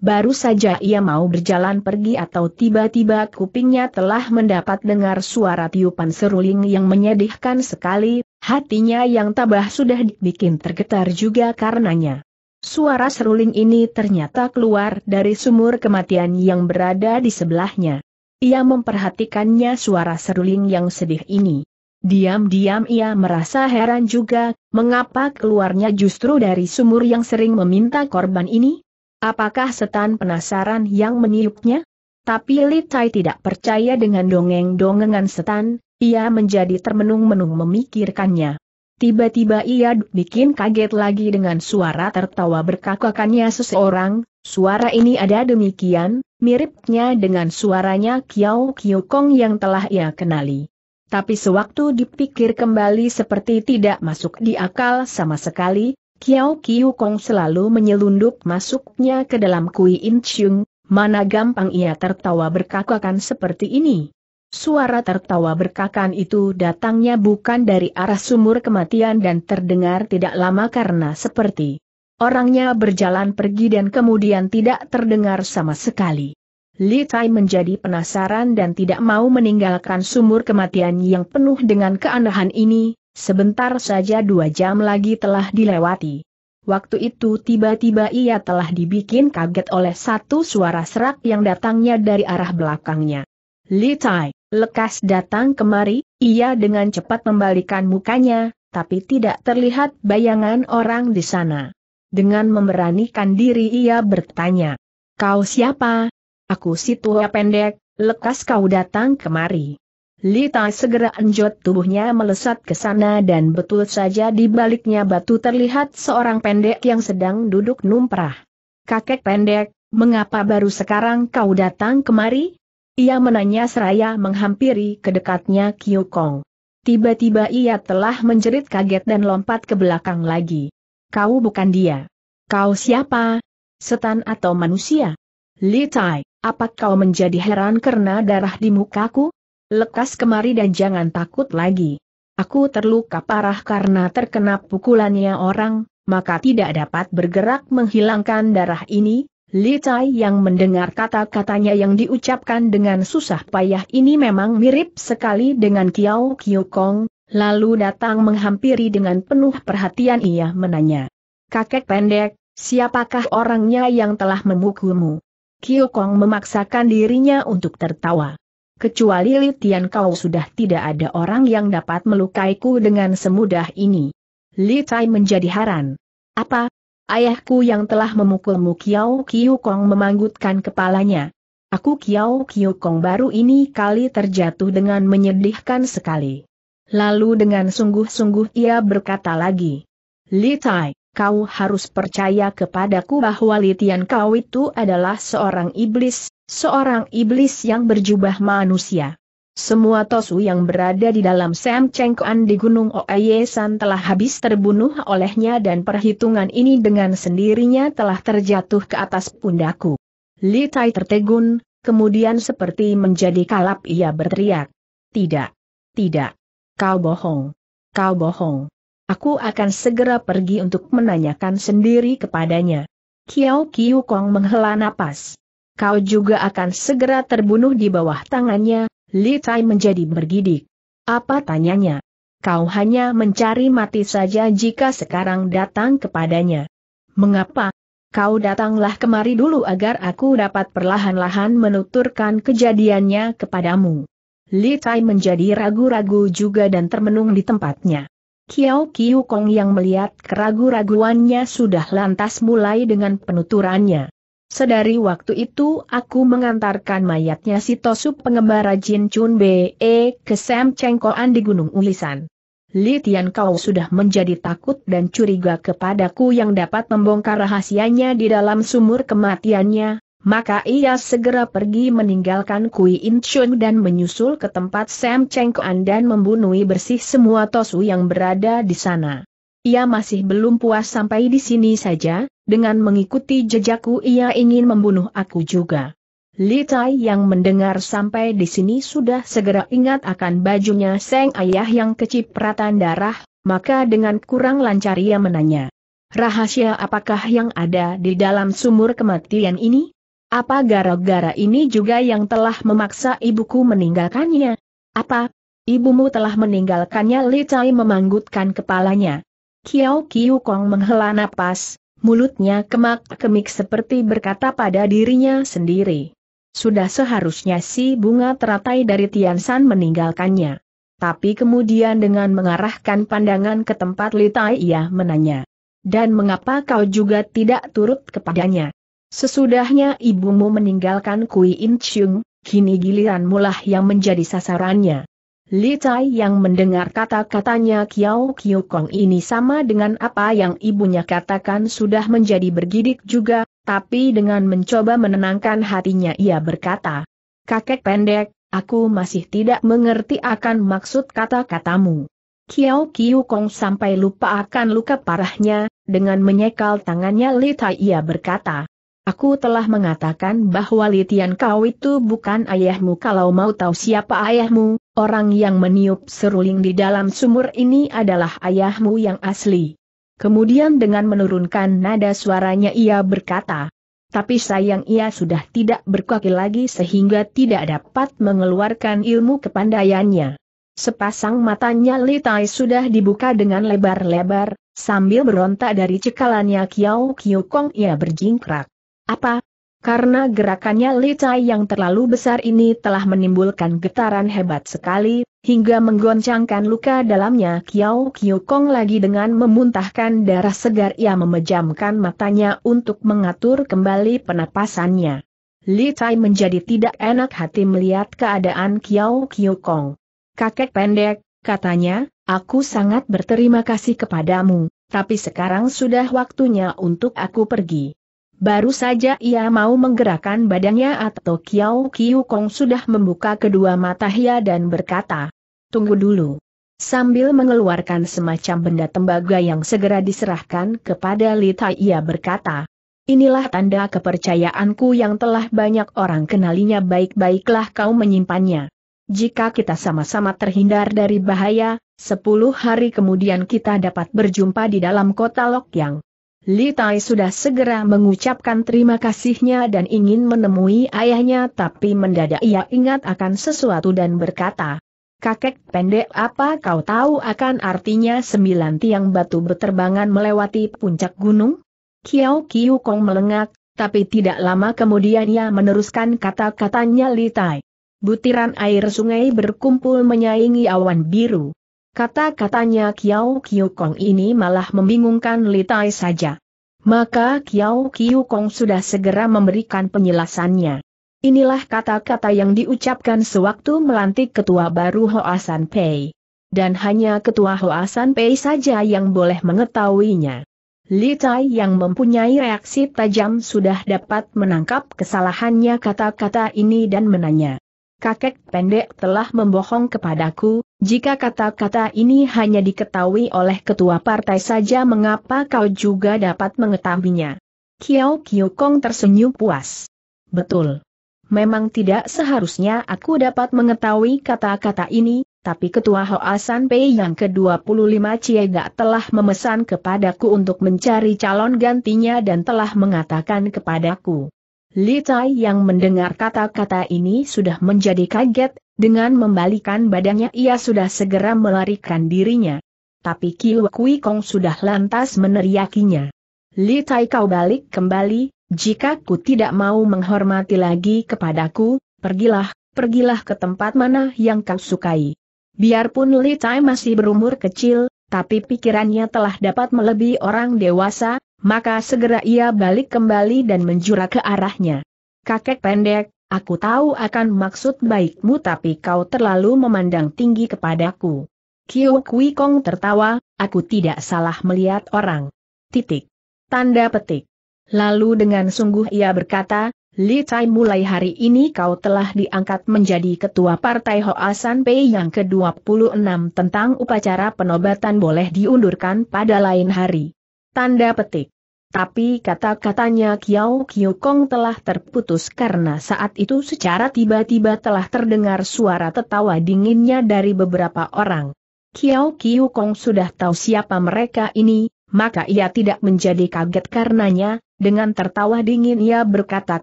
A: Baru saja ia mau berjalan pergi atau tiba-tiba kupingnya telah mendapat dengar suara tiupan seruling yang menyedihkan sekali, hatinya yang tabah sudah dibikin tergetar juga karenanya. Suara seruling ini ternyata keluar dari sumur kematian yang berada di sebelahnya. Ia memperhatikannya suara seruling yang sedih ini. Diam-diam ia merasa heran juga, mengapa keluarnya justru dari sumur yang sering meminta korban ini? Apakah setan penasaran yang meniupnya? Tapi Li Tai tidak percaya dengan dongeng-dongengan setan, ia menjadi termenung-menung memikirkannya. Tiba-tiba ia bikin kaget lagi dengan suara tertawa berkakakannya seseorang, suara ini ada demikian, miripnya dengan suaranya Kiao Kong yang telah ia kenali. Tapi sewaktu dipikir kembali seperti tidak masuk di akal sama sekali, Kiao Kong selalu menyelundup masuknya ke dalam Kui In Chung, mana gampang ia tertawa berkakakan seperti ini. Suara tertawa berkakan itu datangnya bukan dari arah sumur kematian dan terdengar tidak lama karena seperti Orangnya berjalan pergi dan kemudian tidak terdengar sama sekali. Li Tai menjadi penasaran dan tidak mau meninggalkan sumur kematian yang penuh dengan keanehan ini, sebentar saja dua jam lagi telah dilewati. Waktu itu tiba-tiba ia telah dibikin kaget oleh satu suara serak yang datangnya dari arah belakangnya. Li Tai, lekas datang kemari, ia dengan cepat membalikan mukanya, tapi tidak terlihat bayangan orang di sana. Dengan memberanikan diri ia bertanya. Kau siapa? Aku si tua pendek, lekas kau datang kemari. Lita segera enjot tubuhnya melesat ke sana dan betul saja di baliknya batu terlihat seorang pendek yang sedang duduk numprah. Kakek pendek, mengapa baru sekarang kau datang kemari? Ia menanya seraya menghampiri ke dekatnya Kong. Tiba-tiba ia telah menjerit kaget dan lompat ke belakang lagi. Kau bukan dia. Kau siapa? Setan atau manusia? Li Tai, apa kau menjadi heran karena darah di mukaku? Lekas kemari dan jangan takut lagi. Aku terluka parah karena terkena pukulannya orang, maka tidak dapat bergerak menghilangkan darah ini, Li Tai yang mendengar kata-katanya yang diucapkan dengan susah payah ini memang mirip sekali dengan Kiao Kiu Kong, Lalu datang menghampiri dengan penuh perhatian ia menanya. Kakek pendek, siapakah orangnya yang telah memukulmu? Kong memaksakan dirinya untuk tertawa. Kecuali Li Tian kau sudah tidak ada orang yang dapat melukaiku dengan semudah ini. Li Tai menjadi heran. Apa? Ayahku yang telah memukulmu Kiao Kiu Kong memanggutkan kepalanya. Aku Kiao Kiu Kong baru ini kali terjatuh dengan menyedihkan sekali. Lalu dengan sungguh-sungguh ia berkata lagi. Li Tai, kau harus percaya kepadaku bahwa Li Tian kau itu adalah seorang iblis, seorang iblis yang berjubah manusia. Semua Tosu yang berada di dalam Sam Kuan di Gunung Oayesan telah habis terbunuh olehnya dan perhitungan ini dengan sendirinya telah terjatuh ke atas pundaku. Li Tai tertegun, kemudian seperti menjadi kalap ia berteriak. Tidak. Tidak. Kau bohong. Kau bohong. Aku akan segera pergi untuk menanyakan sendiri kepadanya. Kiao Kiu Kong menghela napas. Kau juga akan segera terbunuh di bawah tangannya, Li Tai menjadi bergidik. Apa tanyanya? Kau hanya mencari mati saja jika sekarang datang kepadanya. Mengapa? Kau datanglah kemari dulu agar aku dapat perlahan-lahan menuturkan kejadiannya kepadamu. Li Tai menjadi ragu-ragu juga dan termenung di tempatnya. Kiao Kiu Kong yang melihat keragu-raguannya sudah lantas mulai dengan penuturannya. Sedari waktu itu aku mengantarkan mayatnya si Tosup pengembara Jin Chun Be e ke Sam Cengkoan di Gunung Ulisan. Li Tian kau sudah menjadi takut dan curiga kepadaku yang dapat membongkar rahasianya di dalam sumur kematiannya, maka ia segera pergi meninggalkan Kui Chun dan menyusul ke tempat Sam Cheng Kuan dan membunuhi bersih semua Tosu yang berada di sana. Ia masih belum puas sampai di sini saja, dengan mengikuti jejakku ia ingin membunuh aku juga. Li Tai yang mendengar sampai di sini sudah segera ingat akan bajunya Seng Ayah yang kecipratan darah, maka dengan kurang lancar ia menanya. Rahasia apakah yang ada di dalam sumur kematian ini? Apa gara-gara ini juga yang telah memaksa ibuku meninggalkannya? Apa? Ibumu telah meninggalkannya Li Cai memanggutkan kepalanya. Kiao Kiu Kong menghela napas, mulutnya kemak-kemik seperti berkata pada dirinya sendiri. Sudah seharusnya si bunga teratai dari Tian San meninggalkannya. Tapi kemudian dengan mengarahkan pandangan ke tempat Li Tai ia menanya. Dan mengapa kau juga tidak turut kepadanya? Sesudahnya ibumu meninggalkan Kui In Chung, kini giliran mulah yang menjadi sasarannya. Li Tai yang mendengar kata-katanya Kiao Kiu Kong ini sama dengan apa yang ibunya katakan sudah menjadi bergidik juga, tapi dengan mencoba menenangkan hatinya ia berkata, Kakek pendek, aku masih tidak mengerti akan maksud kata-katamu. Kiao Kiu Kong sampai lupa akan luka parahnya, dengan menyekal tangannya Li Tai ia berkata, Aku telah mengatakan bahwa Litian kau itu bukan ayahmu kalau mau tahu siapa ayahmu, orang yang meniup seruling di dalam sumur ini adalah ayahmu yang asli. Kemudian dengan menurunkan nada suaranya ia berkata, tapi sayang ia sudah tidak berkaki lagi sehingga tidak dapat mengeluarkan ilmu kepandaiannya. Sepasang matanya Litai sudah dibuka dengan lebar-lebar, sambil berontak dari cekalannya Kiao Kiu Kong ia berjingkrak. Apa? Karena gerakannya Licai yang terlalu besar ini telah menimbulkan getaran hebat sekali, hingga menggoncangkan luka dalamnya Kiao Kong lagi dengan memuntahkan darah segar ia memejamkan matanya untuk mengatur kembali penapasannya. Licai menjadi tidak enak hati melihat keadaan Kiao Kong. Kakek pendek, katanya, aku sangat berterima kasih kepadamu, tapi sekarang sudah waktunya untuk aku pergi. Baru saja ia mau menggerakkan badannya atau Kiao Kiu Kong sudah membuka kedua mata Hia dan berkata, Tunggu dulu. Sambil mengeluarkan semacam benda tembaga yang segera diserahkan kepada Lita ia berkata, Inilah tanda kepercayaanku yang telah banyak orang kenalinya baik-baiklah kau menyimpannya. Jika kita sama-sama terhindar dari bahaya, sepuluh hari kemudian kita dapat berjumpa di dalam kota Lokyang. Li Tai sudah segera mengucapkan terima kasihnya dan ingin menemui ayahnya tapi mendadak ia ingat akan sesuatu dan berkata, Kakek pendek apa kau tahu akan artinya sembilan tiang batu berterbangan melewati puncak gunung? Kiao Kiu Kong melengak, tapi tidak lama kemudian ia meneruskan kata-katanya Li Tai. Butiran air sungai berkumpul menyaingi awan biru. Kata-katanya Kiao Kiu Kong ini malah membingungkan Litai saja. Maka Kiao Kiu Kong sudah segera memberikan penjelasannya. Inilah kata-kata yang diucapkan sewaktu melantik ketua baru Hoasan Pei. Dan hanya ketua Hoasan Pei saja yang boleh mengetahuinya. Litai yang mempunyai reaksi tajam sudah dapat menangkap kesalahannya kata-kata ini dan menanya. Kakek pendek telah membohong kepadaku, jika kata-kata ini hanya diketahui oleh ketua partai saja mengapa kau juga dapat mengetahuinya? Kiao Kiu Kong tersenyum puas. Betul. Memang tidak seharusnya aku dapat mengetahui kata-kata ini, tapi Ketua Hoa San Pei yang ke-25 Ciega telah memesan kepadaku untuk mencari calon gantinya dan telah mengatakan kepadaku. Li Tai yang mendengar kata-kata ini sudah menjadi kaget, dengan membalikan badannya ia sudah segera melarikan dirinya. Tapi Kiu Kui Kong sudah lantas meneriakinya. Li Tai kau balik kembali, jika ku tidak mau menghormati lagi kepadaku, pergilah, pergilah ke tempat mana yang kau sukai. Biarpun Li Tai masih berumur kecil, tapi pikirannya telah dapat melebihi orang dewasa, maka segera ia balik kembali dan menjura ke arahnya. Kakek pendek, Aku tahu akan maksud baikmu tapi kau terlalu memandang tinggi kepadaku. Kiu Kui Kong tertawa, aku tidak salah melihat orang. Titik. Tanda petik. Lalu dengan sungguh ia berkata, Li Tai mulai hari ini kau telah diangkat menjadi ketua partai Hoasan Pei yang ke-26 tentang upacara penobatan boleh diundurkan pada lain hari. Tanda petik. Tapi kata-katanya Kiao Kiu Kong telah terputus karena saat itu secara tiba-tiba telah terdengar suara tertawa dinginnya dari beberapa orang. Kiao Kiu Kong sudah tahu siapa mereka ini, maka ia tidak menjadi kaget karenanya, dengan tertawa dingin ia berkata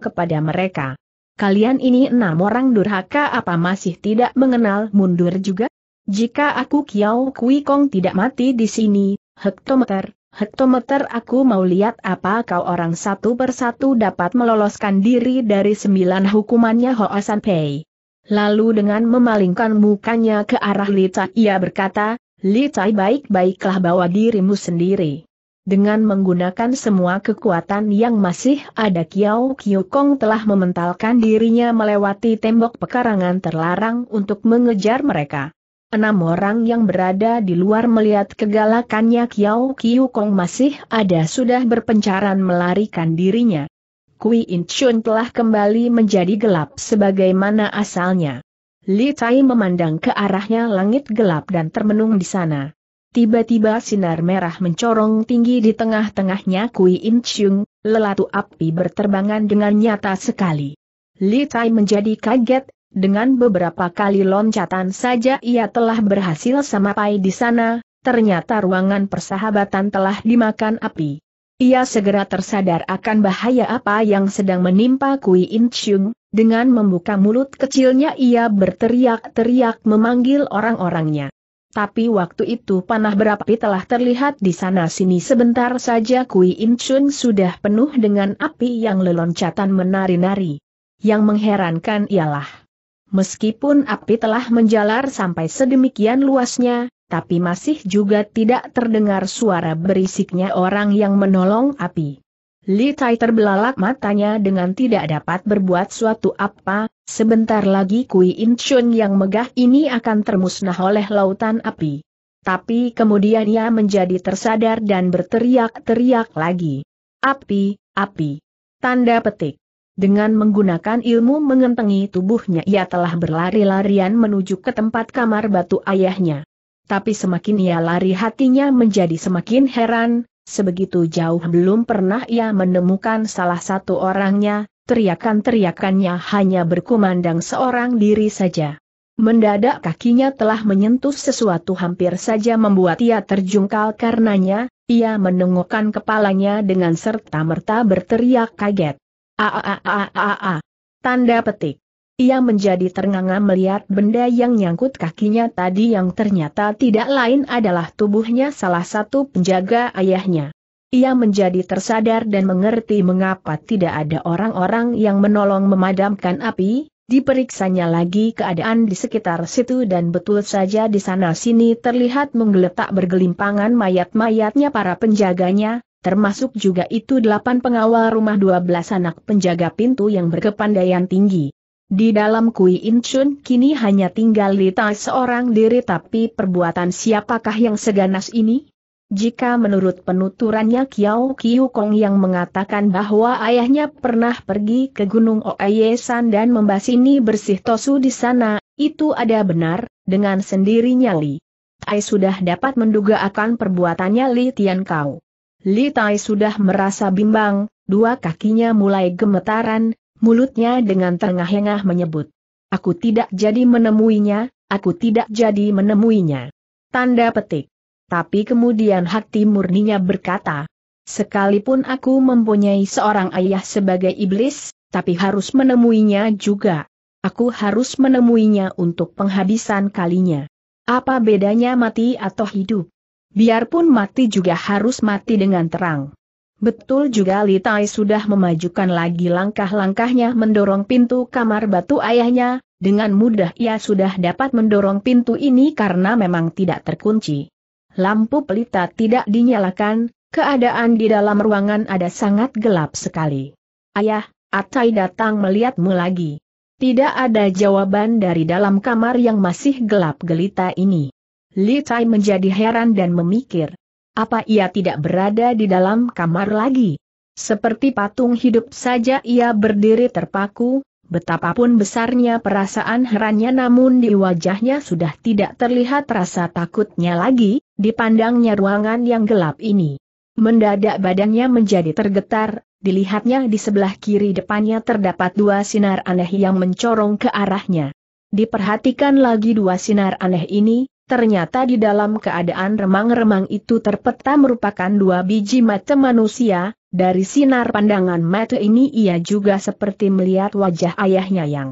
A: kepada mereka. Kalian ini enam orang durhaka apa masih tidak mengenal mundur juga? Jika aku Kiao Kui Kong tidak mati di sini, hektometer, Hektometer aku mau lihat apa kau orang satu persatu dapat meloloskan diri dari sembilan hukumannya Hoasan Pei. Lalu dengan memalingkan mukanya ke arah Li ia berkata, Li baik-baiklah bawa dirimu sendiri. Dengan menggunakan semua kekuatan yang masih ada Kiao Kiu Kong telah mementalkan dirinya melewati tembok pekarangan terlarang untuk mengejar mereka. Enam orang yang berada di luar melihat kegalakannya Kiao Kiu Kong masih ada sudah berpencaran melarikan dirinya. Kui In Chun telah kembali menjadi gelap sebagaimana asalnya. Li Tai memandang ke arahnya langit gelap dan termenung di sana. Tiba-tiba sinar merah mencorong tinggi di tengah-tengahnya Kui In Chun, lelatu api berterbangan dengan nyata sekali. Li Tai menjadi kaget dengan beberapa kali loncatan saja ia telah berhasil sampai di sana, ternyata ruangan persahabatan telah dimakan api. Ia segera tersadar akan bahaya apa yang sedang menimpa Kui In Chung, dengan membuka mulut kecilnya ia berteriak-teriak memanggil orang-orangnya. Tapi waktu itu panah berapi telah terlihat di sana-sini sebentar saja Kui In Chun sudah penuh dengan api yang leloncatan menari-nari. Yang mengherankan ialah Meskipun api telah menjalar sampai sedemikian luasnya, tapi masih juga tidak terdengar suara berisiknya orang yang menolong api. Li Tai terbelalak matanya dengan tidak dapat berbuat suatu apa, sebentar lagi Kui In Chun yang megah ini akan termusnah oleh lautan api. Tapi kemudian ia menjadi tersadar dan berteriak-teriak lagi. Api, api. Tanda petik. Dengan menggunakan ilmu mengentengi tubuhnya ia telah berlari-larian menuju ke tempat kamar batu ayahnya. Tapi semakin ia lari hatinya menjadi semakin heran, sebegitu jauh belum pernah ia menemukan salah satu orangnya, teriakan-teriakannya hanya berkumandang seorang diri saja. Mendadak kakinya telah menyentuh sesuatu hampir saja membuat ia terjungkal karenanya, ia menengokkan kepalanya dengan serta-merta berteriak kaget. -a. Tanda petik. Ia menjadi ternganga melihat benda yang nyangkut kakinya tadi yang ternyata tidak lain adalah tubuhnya salah satu penjaga ayahnya. Ia menjadi tersadar dan mengerti mengapa tidak ada orang-orang yang menolong memadamkan api, diperiksanya lagi keadaan di sekitar situ dan betul saja di sana-sini terlihat menggeletak bergelimpangan mayat-mayatnya para penjaganya, termasuk juga itu delapan pengawal rumah dua belas anak penjaga pintu yang berkepandaian tinggi. Di dalam Kui Inchun kini hanya tinggal Lita seorang diri tapi perbuatan siapakah yang seganas ini? Jika menurut penuturannya Kiao Kiu Kong yang mengatakan bahwa ayahnya pernah pergi ke Gunung Oayesan dan membasini bersih Tosu di sana, itu ada benar, dengan sendirinya Li. Tai sudah dapat menduga akan perbuatannya Li Tian Kau. Li Tai sudah merasa bimbang, dua kakinya mulai gemetaran, mulutnya dengan terengah-engah menyebut. Aku tidak jadi menemuinya, aku tidak jadi menemuinya. Tanda petik. Tapi kemudian hati murninya berkata, sekalipun aku mempunyai seorang ayah sebagai iblis, tapi harus menemuinya juga. Aku harus menemuinya untuk penghabisan kalinya. Apa bedanya mati atau hidup? Biarpun mati juga harus mati dengan terang. Betul juga Litai sudah memajukan lagi langkah-langkahnya mendorong pintu kamar batu ayahnya, dengan mudah ia sudah dapat mendorong pintu ini karena memang tidak terkunci. Lampu pelita tidak dinyalakan, keadaan di dalam ruangan ada sangat gelap sekali. Ayah, Atai datang melihatmu lagi. Tidak ada jawaban dari dalam kamar yang masih gelap gelita ini. Li Tai menjadi heran dan memikir. Apa ia tidak berada di dalam kamar lagi? Seperti patung hidup saja ia berdiri terpaku, betapapun besarnya perasaan herannya namun di wajahnya sudah tidak terlihat rasa takutnya lagi, dipandangnya ruangan yang gelap ini. Mendadak badannya menjadi tergetar, dilihatnya di sebelah kiri depannya terdapat dua sinar aneh yang mencorong ke arahnya. Diperhatikan lagi dua sinar aneh ini, Ternyata di dalam keadaan remang-remang itu terpeta merupakan dua biji mata manusia, dari sinar pandangan mata ini ia juga seperti melihat wajah ayahnya yang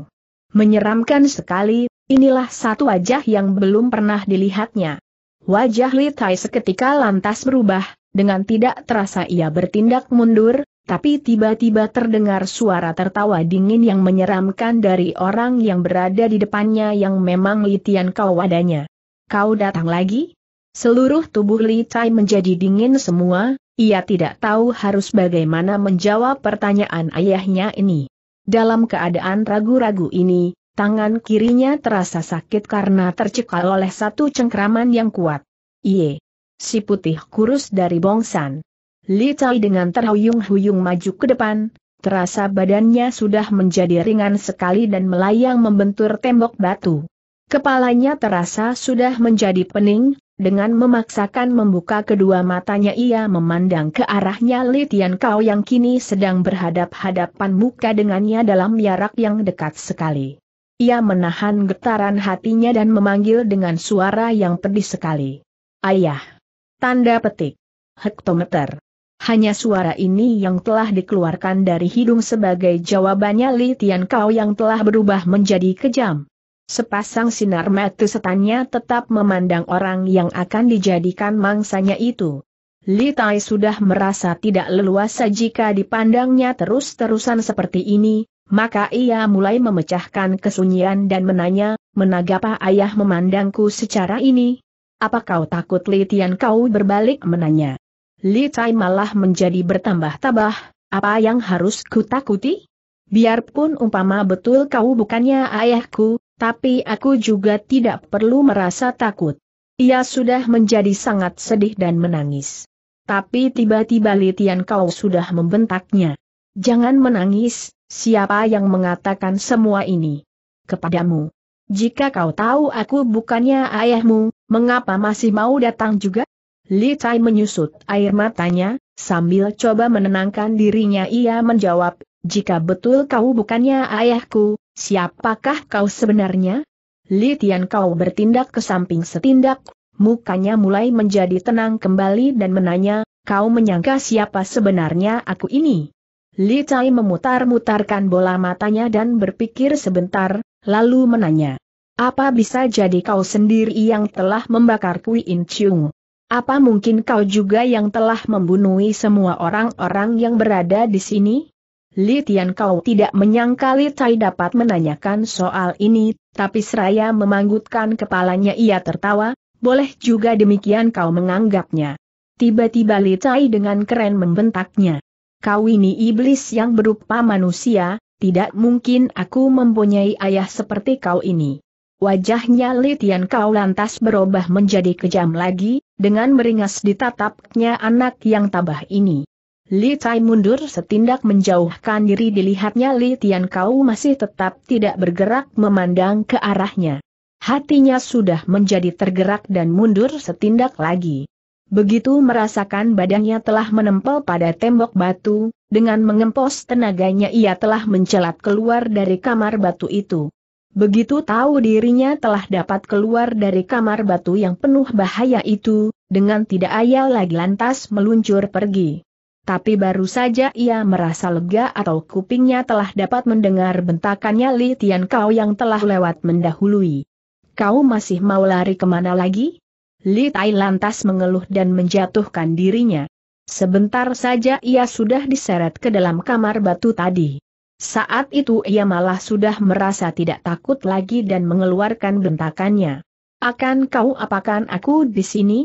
A: menyeramkan sekali, inilah satu wajah yang belum pernah dilihatnya. Wajah Litai seketika lantas berubah, dengan tidak terasa ia bertindak mundur, tapi tiba-tiba terdengar suara tertawa dingin yang menyeramkan dari orang yang berada di depannya yang memang kau adanya kau datang lagi? Seluruh tubuh Li Tai menjadi dingin semua, ia tidak tahu harus bagaimana menjawab pertanyaan ayahnya ini. Dalam keadaan ragu-ragu ini, tangan kirinya terasa sakit karena tercekal oleh satu cengkraman yang kuat. Iye! Si putih kurus dari Bongsan. Li Tai dengan terhuyung-huyung maju ke depan, terasa badannya sudah menjadi ringan sekali dan melayang membentur tembok batu. Kepalanya terasa sudah menjadi pening, dengan memaksakan membuka kedua matanya ia memandang ke arahnya Li Tian Kau yang kini sedang berhadap-hadapan muka dengannya dalam jarak yang dekat sekali. Ia menahan getaran hatinya dan memanggil dengan suara yang pedih sekali. Ayah! Tanda petik. Hektometer. Hanya suara ini yang telah dikeluarkan dari hidung sebagai jawabannya Li Tian Kau yang telah berubah menjadi kejam. Sepasang sinar mata setannya tetap memandang orang yang akan dijadikan mangsanya itu. Li Tai sudah merasa tidak leluasa jika dipandangnya terus-terusan seperti ini, maka ia mulai memecahkan kesunyian dan menanya, menagapa ayah memandangku secara ini? Apa kau takut Li Tian kau berbalik menanya? Li Tai malah menjadi bertambah tabah, apa yang harus kutakuti? Biarpun umpama betul kau bukannya ayahku, tapi aku juga tidak perlu merasa takut. Ia sudah menjadi sangat sedih dan menangis. Tapi tiba-tiba Litian kau sudah membentaknya. Jangan menangis, siapa yang mengatakan semua ini? Kepadamu. Jika kau tahu aku bukannya ayahmu, mengapa masih mau datang juga? Li Tai menyusut air matanya, sambil coba menenangkan dirinya ia menjawab, jika betul kau bukannya ayahku, Siapakah kau sebenarnya? Li Tian kau bertindak ke samping setindak, mukanya mulai menjadi tenang kembali dan menanya, kau menyangka siapa sebenarnya aku ini? Li Tai memutar-mutarkan bola matanya dan berpikir sebentar, lalu menanya. Apa bisa jadi kau sendiri yang telah membakar Kui In Chung? Apa mungkin kau juga yang telah membunuhi semua orang-orang yang berada di sini? Li Tian kau tidak menyangka Li Tai dapat menanyakan soal ini, tapi seraya memanggutkan kepalanya ia tertawa, boleh juga demikian kau menganggapnya. Tiba-tiba Li Tai dengan keren membentaknya. Kau ini iblis yang berupa manusia, tidak mungkin aku mempunyai ayah seperti kau ini. Wajahnya Li Tian Kau lantas berubah menjadi kejam lagi, dengan meringas ditatapnya anak yang tabah ini. Li Tai mundur setindak menjauhkan diri dilihatnya Li Tian Kau masih tetap tidak bergerak memandang ke arahnya. Hatinya sudah menjadi tergerak dan mundur setindak lagi. Begitu merasakan badannya telah menempel pada tembok batu, dengan mengempos tenaganya ia telah mencelat keluar dari kamar batu itu. Begitu tahu dirinya telah dapat keluar dari kamar batu yang penuh bahaya itu, dengan tidak ayal lagi lantas meluncur pergi. Tapi baru saja ia merasa lega atau kupingnya telah dapat mendengar bentakannya Li Tian Kau yang telah lewat mendahului. Kau masih mau lari kemana lagi? Li Tai lantas mengeluh dan menjatuhkan dirinya. Sebentar saja ia sudah diseret ke dalam kamar batu tadi. Saat itu ia malah sudah merasa tidak takut lagi dan mengeluarkan bentakannya. Akan kau apakan aku di sini?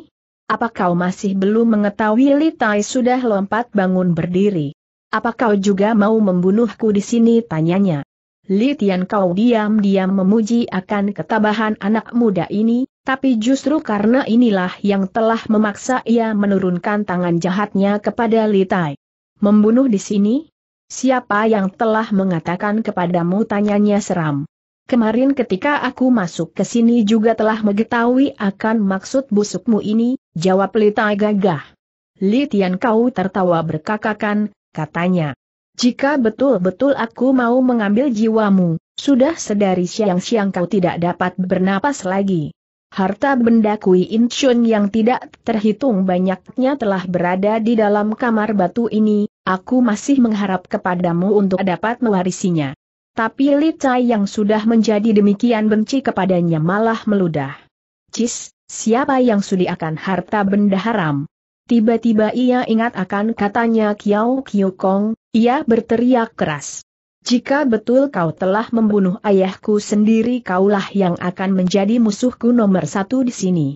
A: Apa kau masih belum mengetahui Li Tai sudah lompat bangun berdiri? Apa kau juga mau membunuhku di sini? Tanyanya. Li Tian kau diam-diam memuji akan ketabahan anak muda ini, tapi justru karena inilah yang telah memaksa ia menurunkan tangan jahatnya kepada Li Tai. Membunuh di sini? Siapa yang telah mengatakan kepadamu? Tanyanya seram. Kemarin ketika aku masuk ke sini juga telah mengetahui akan maksud busukmu ini, jawab Lita gagah. Litian kau tertawa berkakakan, katanya. Jika betul-betul aku mau mengambil jiwamu, sudah sedari siang-siang kau tidak dapat bernapas lagi. Harta benda Kui incun yang tidak terhitung banyaknya telah berada di dalam kamar batu ini, aku masih mengharap kepadamu untuk dapat mewarisinya. Tapi Li Cai yang sudah menjadi demikian benci kepadanya malah meludah. Cis, siapa yang sudi akan harta benda haram? Tiba-tiba ia ingat akan katanya Kiao Kong, ia berteriak keras. Jika betul kau telah membunuh ayahku sendiri kaulah yang akan menjadi musuhku nomor satu di sini.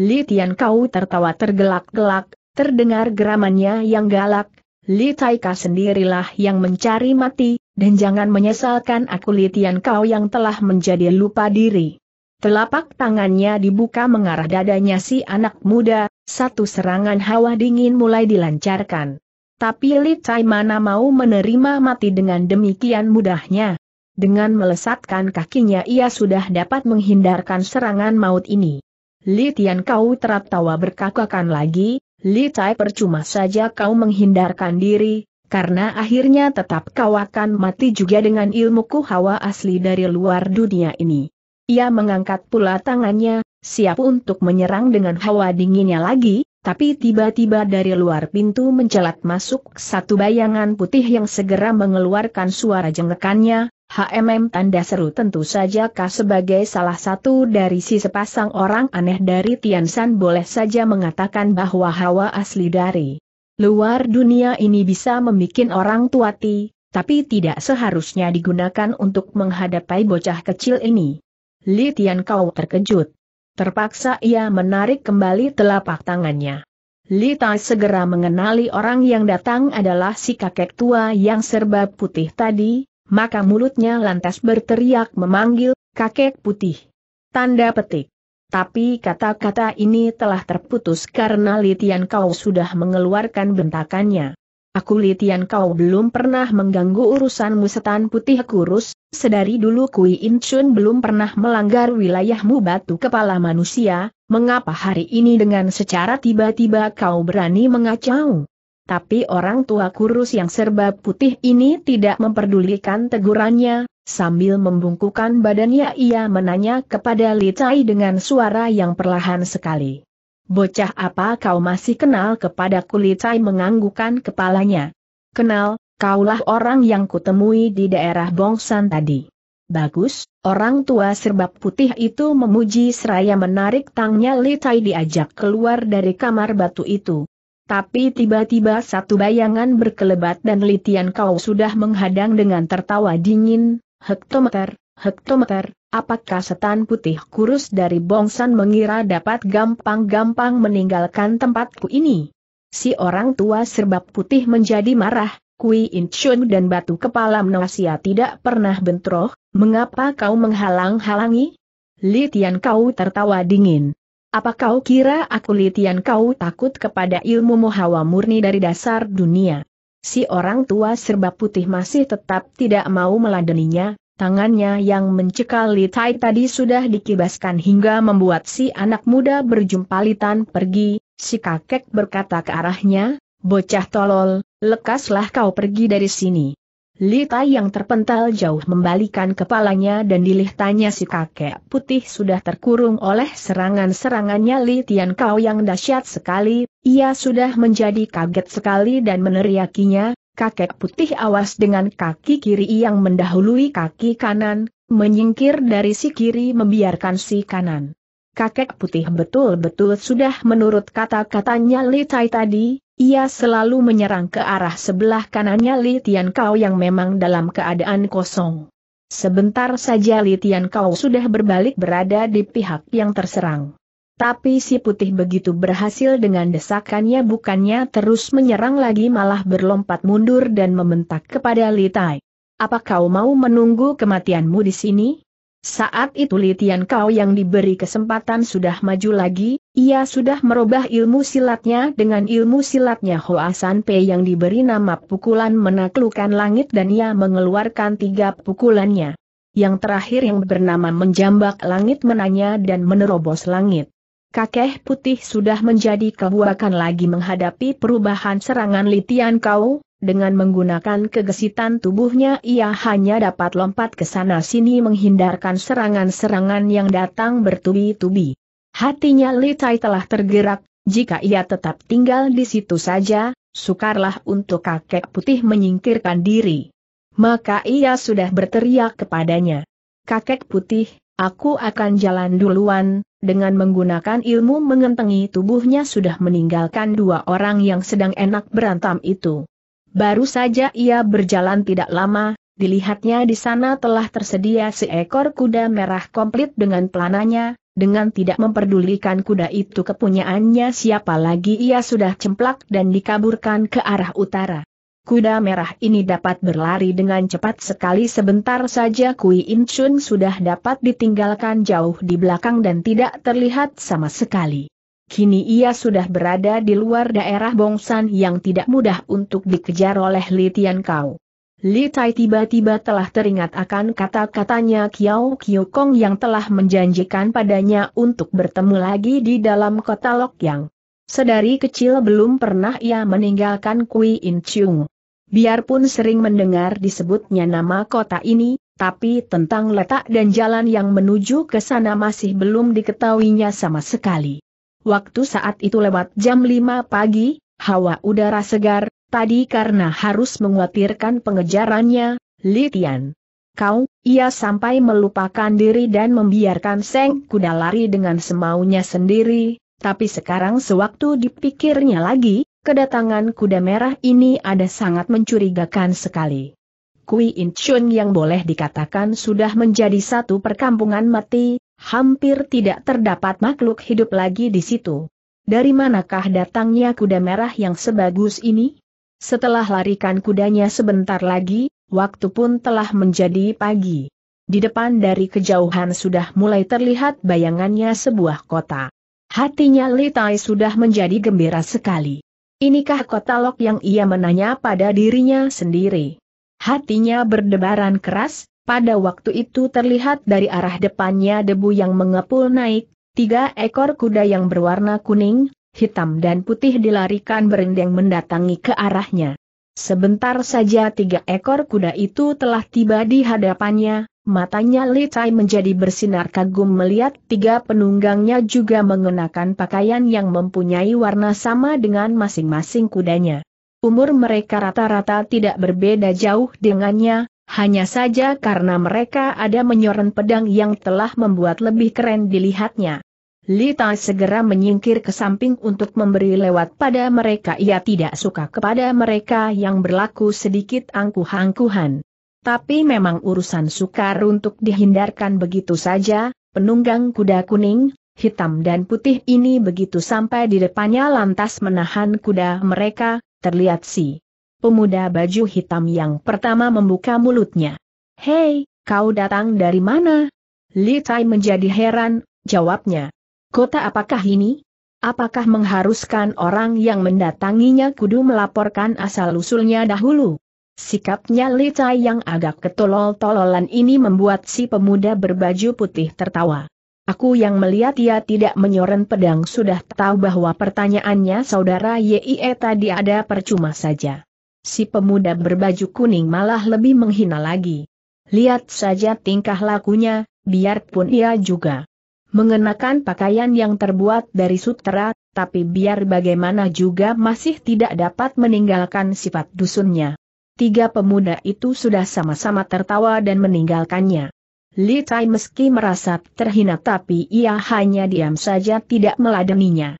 A: Li Tian kau tertawa tergelak-gelak, terdengar geramannya yang galak, Li Taika sendirilah yang mencari mati, dan jangan menyesalkan aku litian kau yang telah menjadi lupa diri. Telapak tangannya dibuka mengarah dadanya si anak muda, satu serangan hawa dingin mulai dilancarkan. Tapi Li Tai mana mau menerima mati dengan demikian mudahnya. Dengan melesatkan kakinya ia sudah dapat menghindarkan serangan maut ini. Litian Kau tertawa berkakakan lagi, Litai percuma saja kau menghindarkan diri, karena akhirnya tetap kau akan mati juga dengan ilmuku hawa asli dari luar dunia ini. Ia mengangkat pula tangannya, siap untuk menyerang dengan hawa dinginnya lagi, tapi tiba-tiba dari luar pintu mencelat masuk satu bayangan putih yang segera mengeluarkan suara jengekannya, HMM tanda seru tentu saja kah sebagai salah satu dari si sepasang orang aneh dari Tiansan boleh saja mengatakan bahwa hawa asli dari Luar dunia ini bisa membuat orang tua ti, tapi tidak seharusnya digunakan untuk menghadapi bocah kecil ini. Li Tian Kau terkejut. Terpaksa ia menarik kembali telapak tangannya. Li Tai segera mengenali orang yang datang adalah si kakek tua yang serba putih tadi, maka mulutnya lantas berteriak memanggil, kakek putih. Tanda petik. Tapi kata-kata ini telah terputus karena Litian Kau sudah mengeluarkan bentakannya. Aku Litian Kau belum pernah mengganggu urusanmu setan putih kurus, sedari dulu Kui Inchun belum pernah melanggar wilayahmu batu kepala manusia, mengapa hari ini dengan secara tiba-tiba kau berani mengacau? Tapi orang tua kurus yang serba putih ini tidak memperdulikan tegurannya, Sambil membungkukan badannya ia menanya kepada Litai dengan suara yang perlahan sekali. Bocah apa kau masih kenal kepada ku Cai menganggukan kepalanya? Kenal, kaulah orang yang kutemui di daerah Bongsan tadi. Bagus, orang tua serbab putih itu memuji seraya menarik tangnya Litai diajak keluar dari kamar batu itu. Tapi tiba-tiba satu bayangan berkelebat dan Litian kau sudah menghadang dengan tertawa dingin, Hektometer, hektometer, apakah setan putih kurus dari Bongsan mengira dapat gampang-gampang meninggalkan tempatku ini? Si orang tua serba putih menjadi marah, Kui In Chun dan batu kepala Mnoasia tidak pernah bentroh, mengapa kau menghalang-halangi? Litian kau tertawa dingin. Apa kau kira aku litian kau takut kepada ilmu muhawa murni dari dasar dunia? Si orang tua serba putih masih tetap tidak mau meladeninya, tangannya yang mencekal litai tadi sudah dikibaskan hingga membuat si anak muda berjumpalitan pergi, si kakek berkata ke arahnya, bocah tolol, lekaslah kau pergi dari sini. Lita yang terpental jauh membalikan kepalanya dan dilihatnya si kakek putih sudah terkurung oleh serangan-serangannya Li Tian Kau yang dahsyat sekali, ia sudah menjadi kaget sekali dan meneriakinya, kakek putih awas dengan kaki kiri yang mendahului kaki kanan, menyingkir dari si kiri membiarkan si kanan. Kakek putih betul-betul sudah menurut kata-katanya Li Tai tadi, ia selalu menyerang ke arah sebelah kanannya Li Tian Kau yang memang dalam keadaan kosong. Sebentar saja Li Tian Kau sudah berbalik berada di pihak yang terserang. Tapi si putih begitu berhasil dengan desakannya bukannya terus menyerang lagi malah berlompat mundur dan membentak kepada Li Tai. Apa kau mau menunggu kematianmu di sini? Saat itu Li Tian Kau yang diberi kesempatan sudah maju lagi, ia sudah merubah ilmu silatnya dengan ilmu silatnya Hoasan Pei yang diberi nama pukulan menaklukkan langit dan ia mengeluarkan tiga pukulannya. Yang terakhir yang bernama menjambak langit menanya dan menerobos langit. Kakeh putih sudah menjadi kebuakan lagi menghadapi perubahan serangan Litian Kau, dengan menggunakan kegesitan tubuhnya ia hanya dapat lompat ke sana sini menghindarkan serangan-serangan yang datang bertubi-tubi. Hatinya Tai telah tergerak, jika ia tetap tinggal di situ saja, sukarlah untuk kakek putih menyingkirkan diri. Maka ia sudah berteriak kepadanya. Kakek putih, aku akan jalan duluan, dengan menggunakan ilmu mengentengi tubuhnya sudah meninggalkan dua orang yang sedang enak berantam itu. Baru saja ia berjalan tidak lama, dilihatnya di sana telah tersedia seekor kuda merah komplit dengan pelananya, dengan tidak memperdulikan kuda itu kepunyaannya siapa lagi ia sudah cemplak dan dikaburkan ke arah utara. Kuda merah ini dapat berlari dengan cepat sekali sebentar saja Kui In Chun sudah dapat ditinggalkan jauh di belakang dan tidak terlihat sama sekali. Kini ia sudah berada di luar daerah Bongsan yang tidak mudah untuk dikejar oleh Li Tian Kau. Li Tai tiba-tiba telah teringat akan kata-katanya Kiao Kong yang telah menjanjikan padanya untuk bertemu lagi di dalam kota Lokyang. Sedari kecil belum pernah ia meninggalkan Kui In Chung. Biarpun sering mendengar disebutnya nama kota ini, tapi tentang letak dan jalan yang menuju ke sana masih belum diketahuinya sama sekali. Waktu saat itu lewat jam 5 pagi, hawa udara segar, Tadi karena harus mengkhawatirkan pengejarannya, Litian, Kau, ia sampai melupakan diri dan membiarkan Seng kuda lari dengan semaunya sendiri, tapi sekarang sewaktu dipikirnya lagi, kedatangan kuda merah ini ada sangat mencurigakan sekali. Kui In Chun yang boleh dikatakan sudah menjadi satu perkampungan mati, hampir tidak terdapat makhluk hidup lagi di situ. Dari manakah datangnya kuda merah yang sebagus ini? Setelah larikan kudanya sebentar lagi, waktu pun telah menjadi pagi. Di depan dari kejauhan sudah mulai terlihat bayangannya sebuah kota. Hatinya Litai sudah menjadi gembira sekali. Inikah kota Lok yang ia menanya pada dirinya sendiri? Hatinya berdebaran keras, pada waktu itu terlihat dari arah depannya debu yang mengepul naik, tiga ekor kuda yang berwarna kuning, hitam dan putih dilarikan berendeng mendatangi ke arahnya. Sebentar saja tiga ekor kuda itu telah tiba di hadapannya, matanya Licai menjadi bersinar kagum melihat tiga penunggangnya juga mengenakan pakaian yang mempunyai warna sama dengan masing-masing kudanya. Umur mereka rata-rata tidak berbeda jauh dengannya, hanya saja karena mereka ada menyoren pedang yang telah membuat lebih keren dilihatnya. Lita segera menyingkir ke samping untuk memberi lewat pada mereka. Ia tidak suka kepada mereka yang berlaku sedikit angkuh-angkuhan. Tapi memang urusan sukar untuk dihindarkan begitu saja, penunggang kuda kuning, hitam dan putih ini begitu sampai di depannya lantas menahan kuda mereka, terlihat si pemuda baju hitam yang pertama membuka mulutnya. Hei, kau datang dari mana? Litai menjadi heran, jawabnya. Kota apakah ini? Apakah mengharuskan orang yang mendatanginya kudu melaporkan asal-usulnya dahulu? Sikapnya Lita yang agak ketolol-tololan ini membuat si pemuda berbaju putih tertawa. Aku yang melihat ia tidak menyoren pedang sudah tahu bahwa pertanyaannya saudara YIE tadi ada percuma saja. Si pemuda berbaju kuning malah lebih menghina lagi. Lihat saja tingkah lakunya, biarpun ia juga mengenakan pakaian yang terbuat dari sutera, tapi biar bagaimana juga masih tidak dapat meninggalkan sifat dusunnya. Tiga pemuda itu sudah sama-sama tertawa dan meninggalkannya. Li Tai meski merasa terhina tapi ia hanya diam saja tidak meladeninya.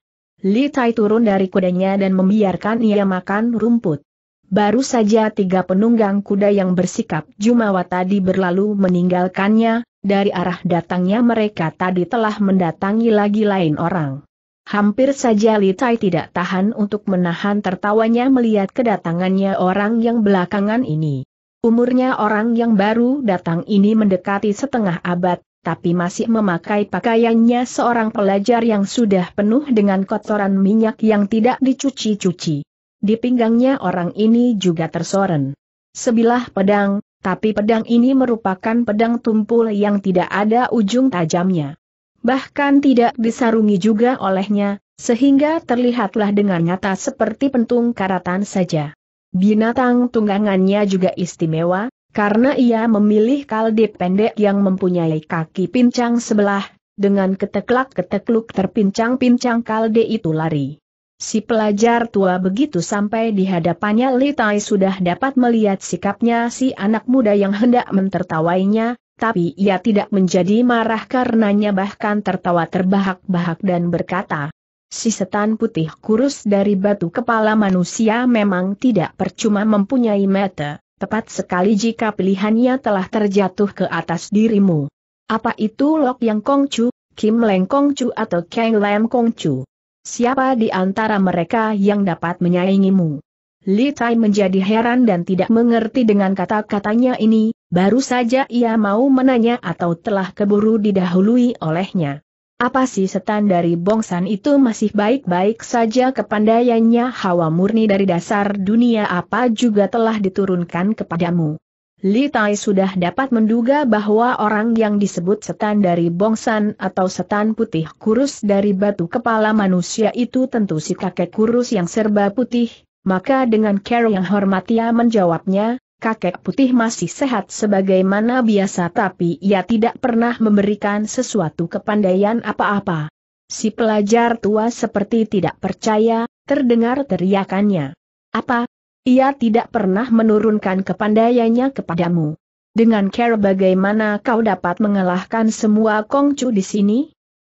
A: Li Tai turun dari kudanya dan membiarkan ia makan rumput. Baru saja tiga penunggang kuda yang bersikap Jumawa tadi berlalu meninggalkannya, dari arah datangnya mereka tadi telah mendatangi lagi lain orang. Hampir saja Litai tidak tahan untuk menahan tertawanya melihat kedatangannya orang yang belakangan ini. Umurnya orang yang baru datang ini mendekati setengah abad, tapi masih memakai pakaiannya seorang pelajar yang sudah penuh dengan kotoran minyak yang tidak dicuci-cuci. Di pinggangnya orang ini juga tersoren. Sebilah pedang, tapi pedang ini merupakan pedang tumpul yang tidak ada ujung tajamnya. Bahkan tidak disarungi juga olehnya, sehingga terlihatlah dengan nyata seperti pentung karatan saja. Binatang tunggangannya juga istimewa, karena ia memilih kaldip pendek yang mempunyai kaki pincang sebelah, dengan keteklak-ketekluk terpincang-pincang kalde itu lari. Si pelajar tua begitu sampai di hadapannya Li Tai sudah dapat melihat sikapnya si anak muda yang hendak mentertawainya, tapi ia tidak menjadi marah karenanya bahkan tertawa terbahak-bahak dan berkata, Si setan putih kurus dari batu kepala manusia memang tidak percuma mempunyai mata, tepat sekali jika pilihannya telah terjatuh ke atas dirimu. Apa itu Lok Yang Kongcu, Kim Leng Kongcu atau Kang Lam Kongcu? Siapa di antara mereka yang dapat menyaingimu? Li Tai menjadi heran dan tidak mengerti dengan kata-katanya ini, baru saja ia mau menanya atau telah keburu didahului olehnya. Apa sih setan dari Bongsan itu masih baik-baik saja kepandaiannya hawa murni dari dasar dunia apa juga telah diturunkan kepadamu. Li Tai sudah dapat menduga bahwa orang yang disebut setan dari bongsan atau setan putih kurus dari batu kepala manusia itu tentu si kakek kurus yang serba putih, maka dengan care yang hormat ia menjawabnya, kakek putih masih sehat sebagaimana biasa tapi ia tidak pernah memberikan sesuatu kepandaian apa-apa. Si pelajar tua seperti tidak percaya, terdengar teriakannya. Apa, ia tidak pernah menurunkan kepandaiannya kepadamu. Dengan cara bagaimana kau dapat mengalahkan semua kongcu di sini?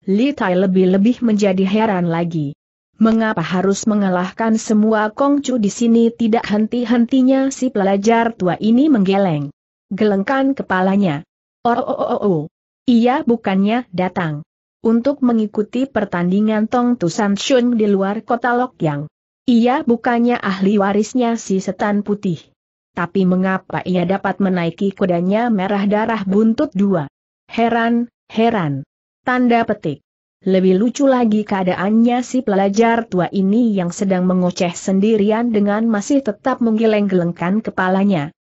A: Li Tai lebih-lebih menjadi heran lagi. Mengapa harus mengalahkan semua kongcu di sini tidak henti-hentinya si pelajar tua ini menggeleng. Gelengkan kepalanya. Oh, oh, oh, oh, oh. Ia bukannya datang. Untuk mengikuti pertandingan Tong Tusan Shun di luar kota Lokyang. Ia bukannya ahli warisnya si setan putih. Tapi mengapa ia dapat menaiki kudanya merah darah buntut dua? Heran, heran. Tanda petik. Lebih lucu lagi keadaannya si pelajar tua ini yang sedang mengoceh sendirian dengan masih tetap menggeleng-gelengkan kepalanya.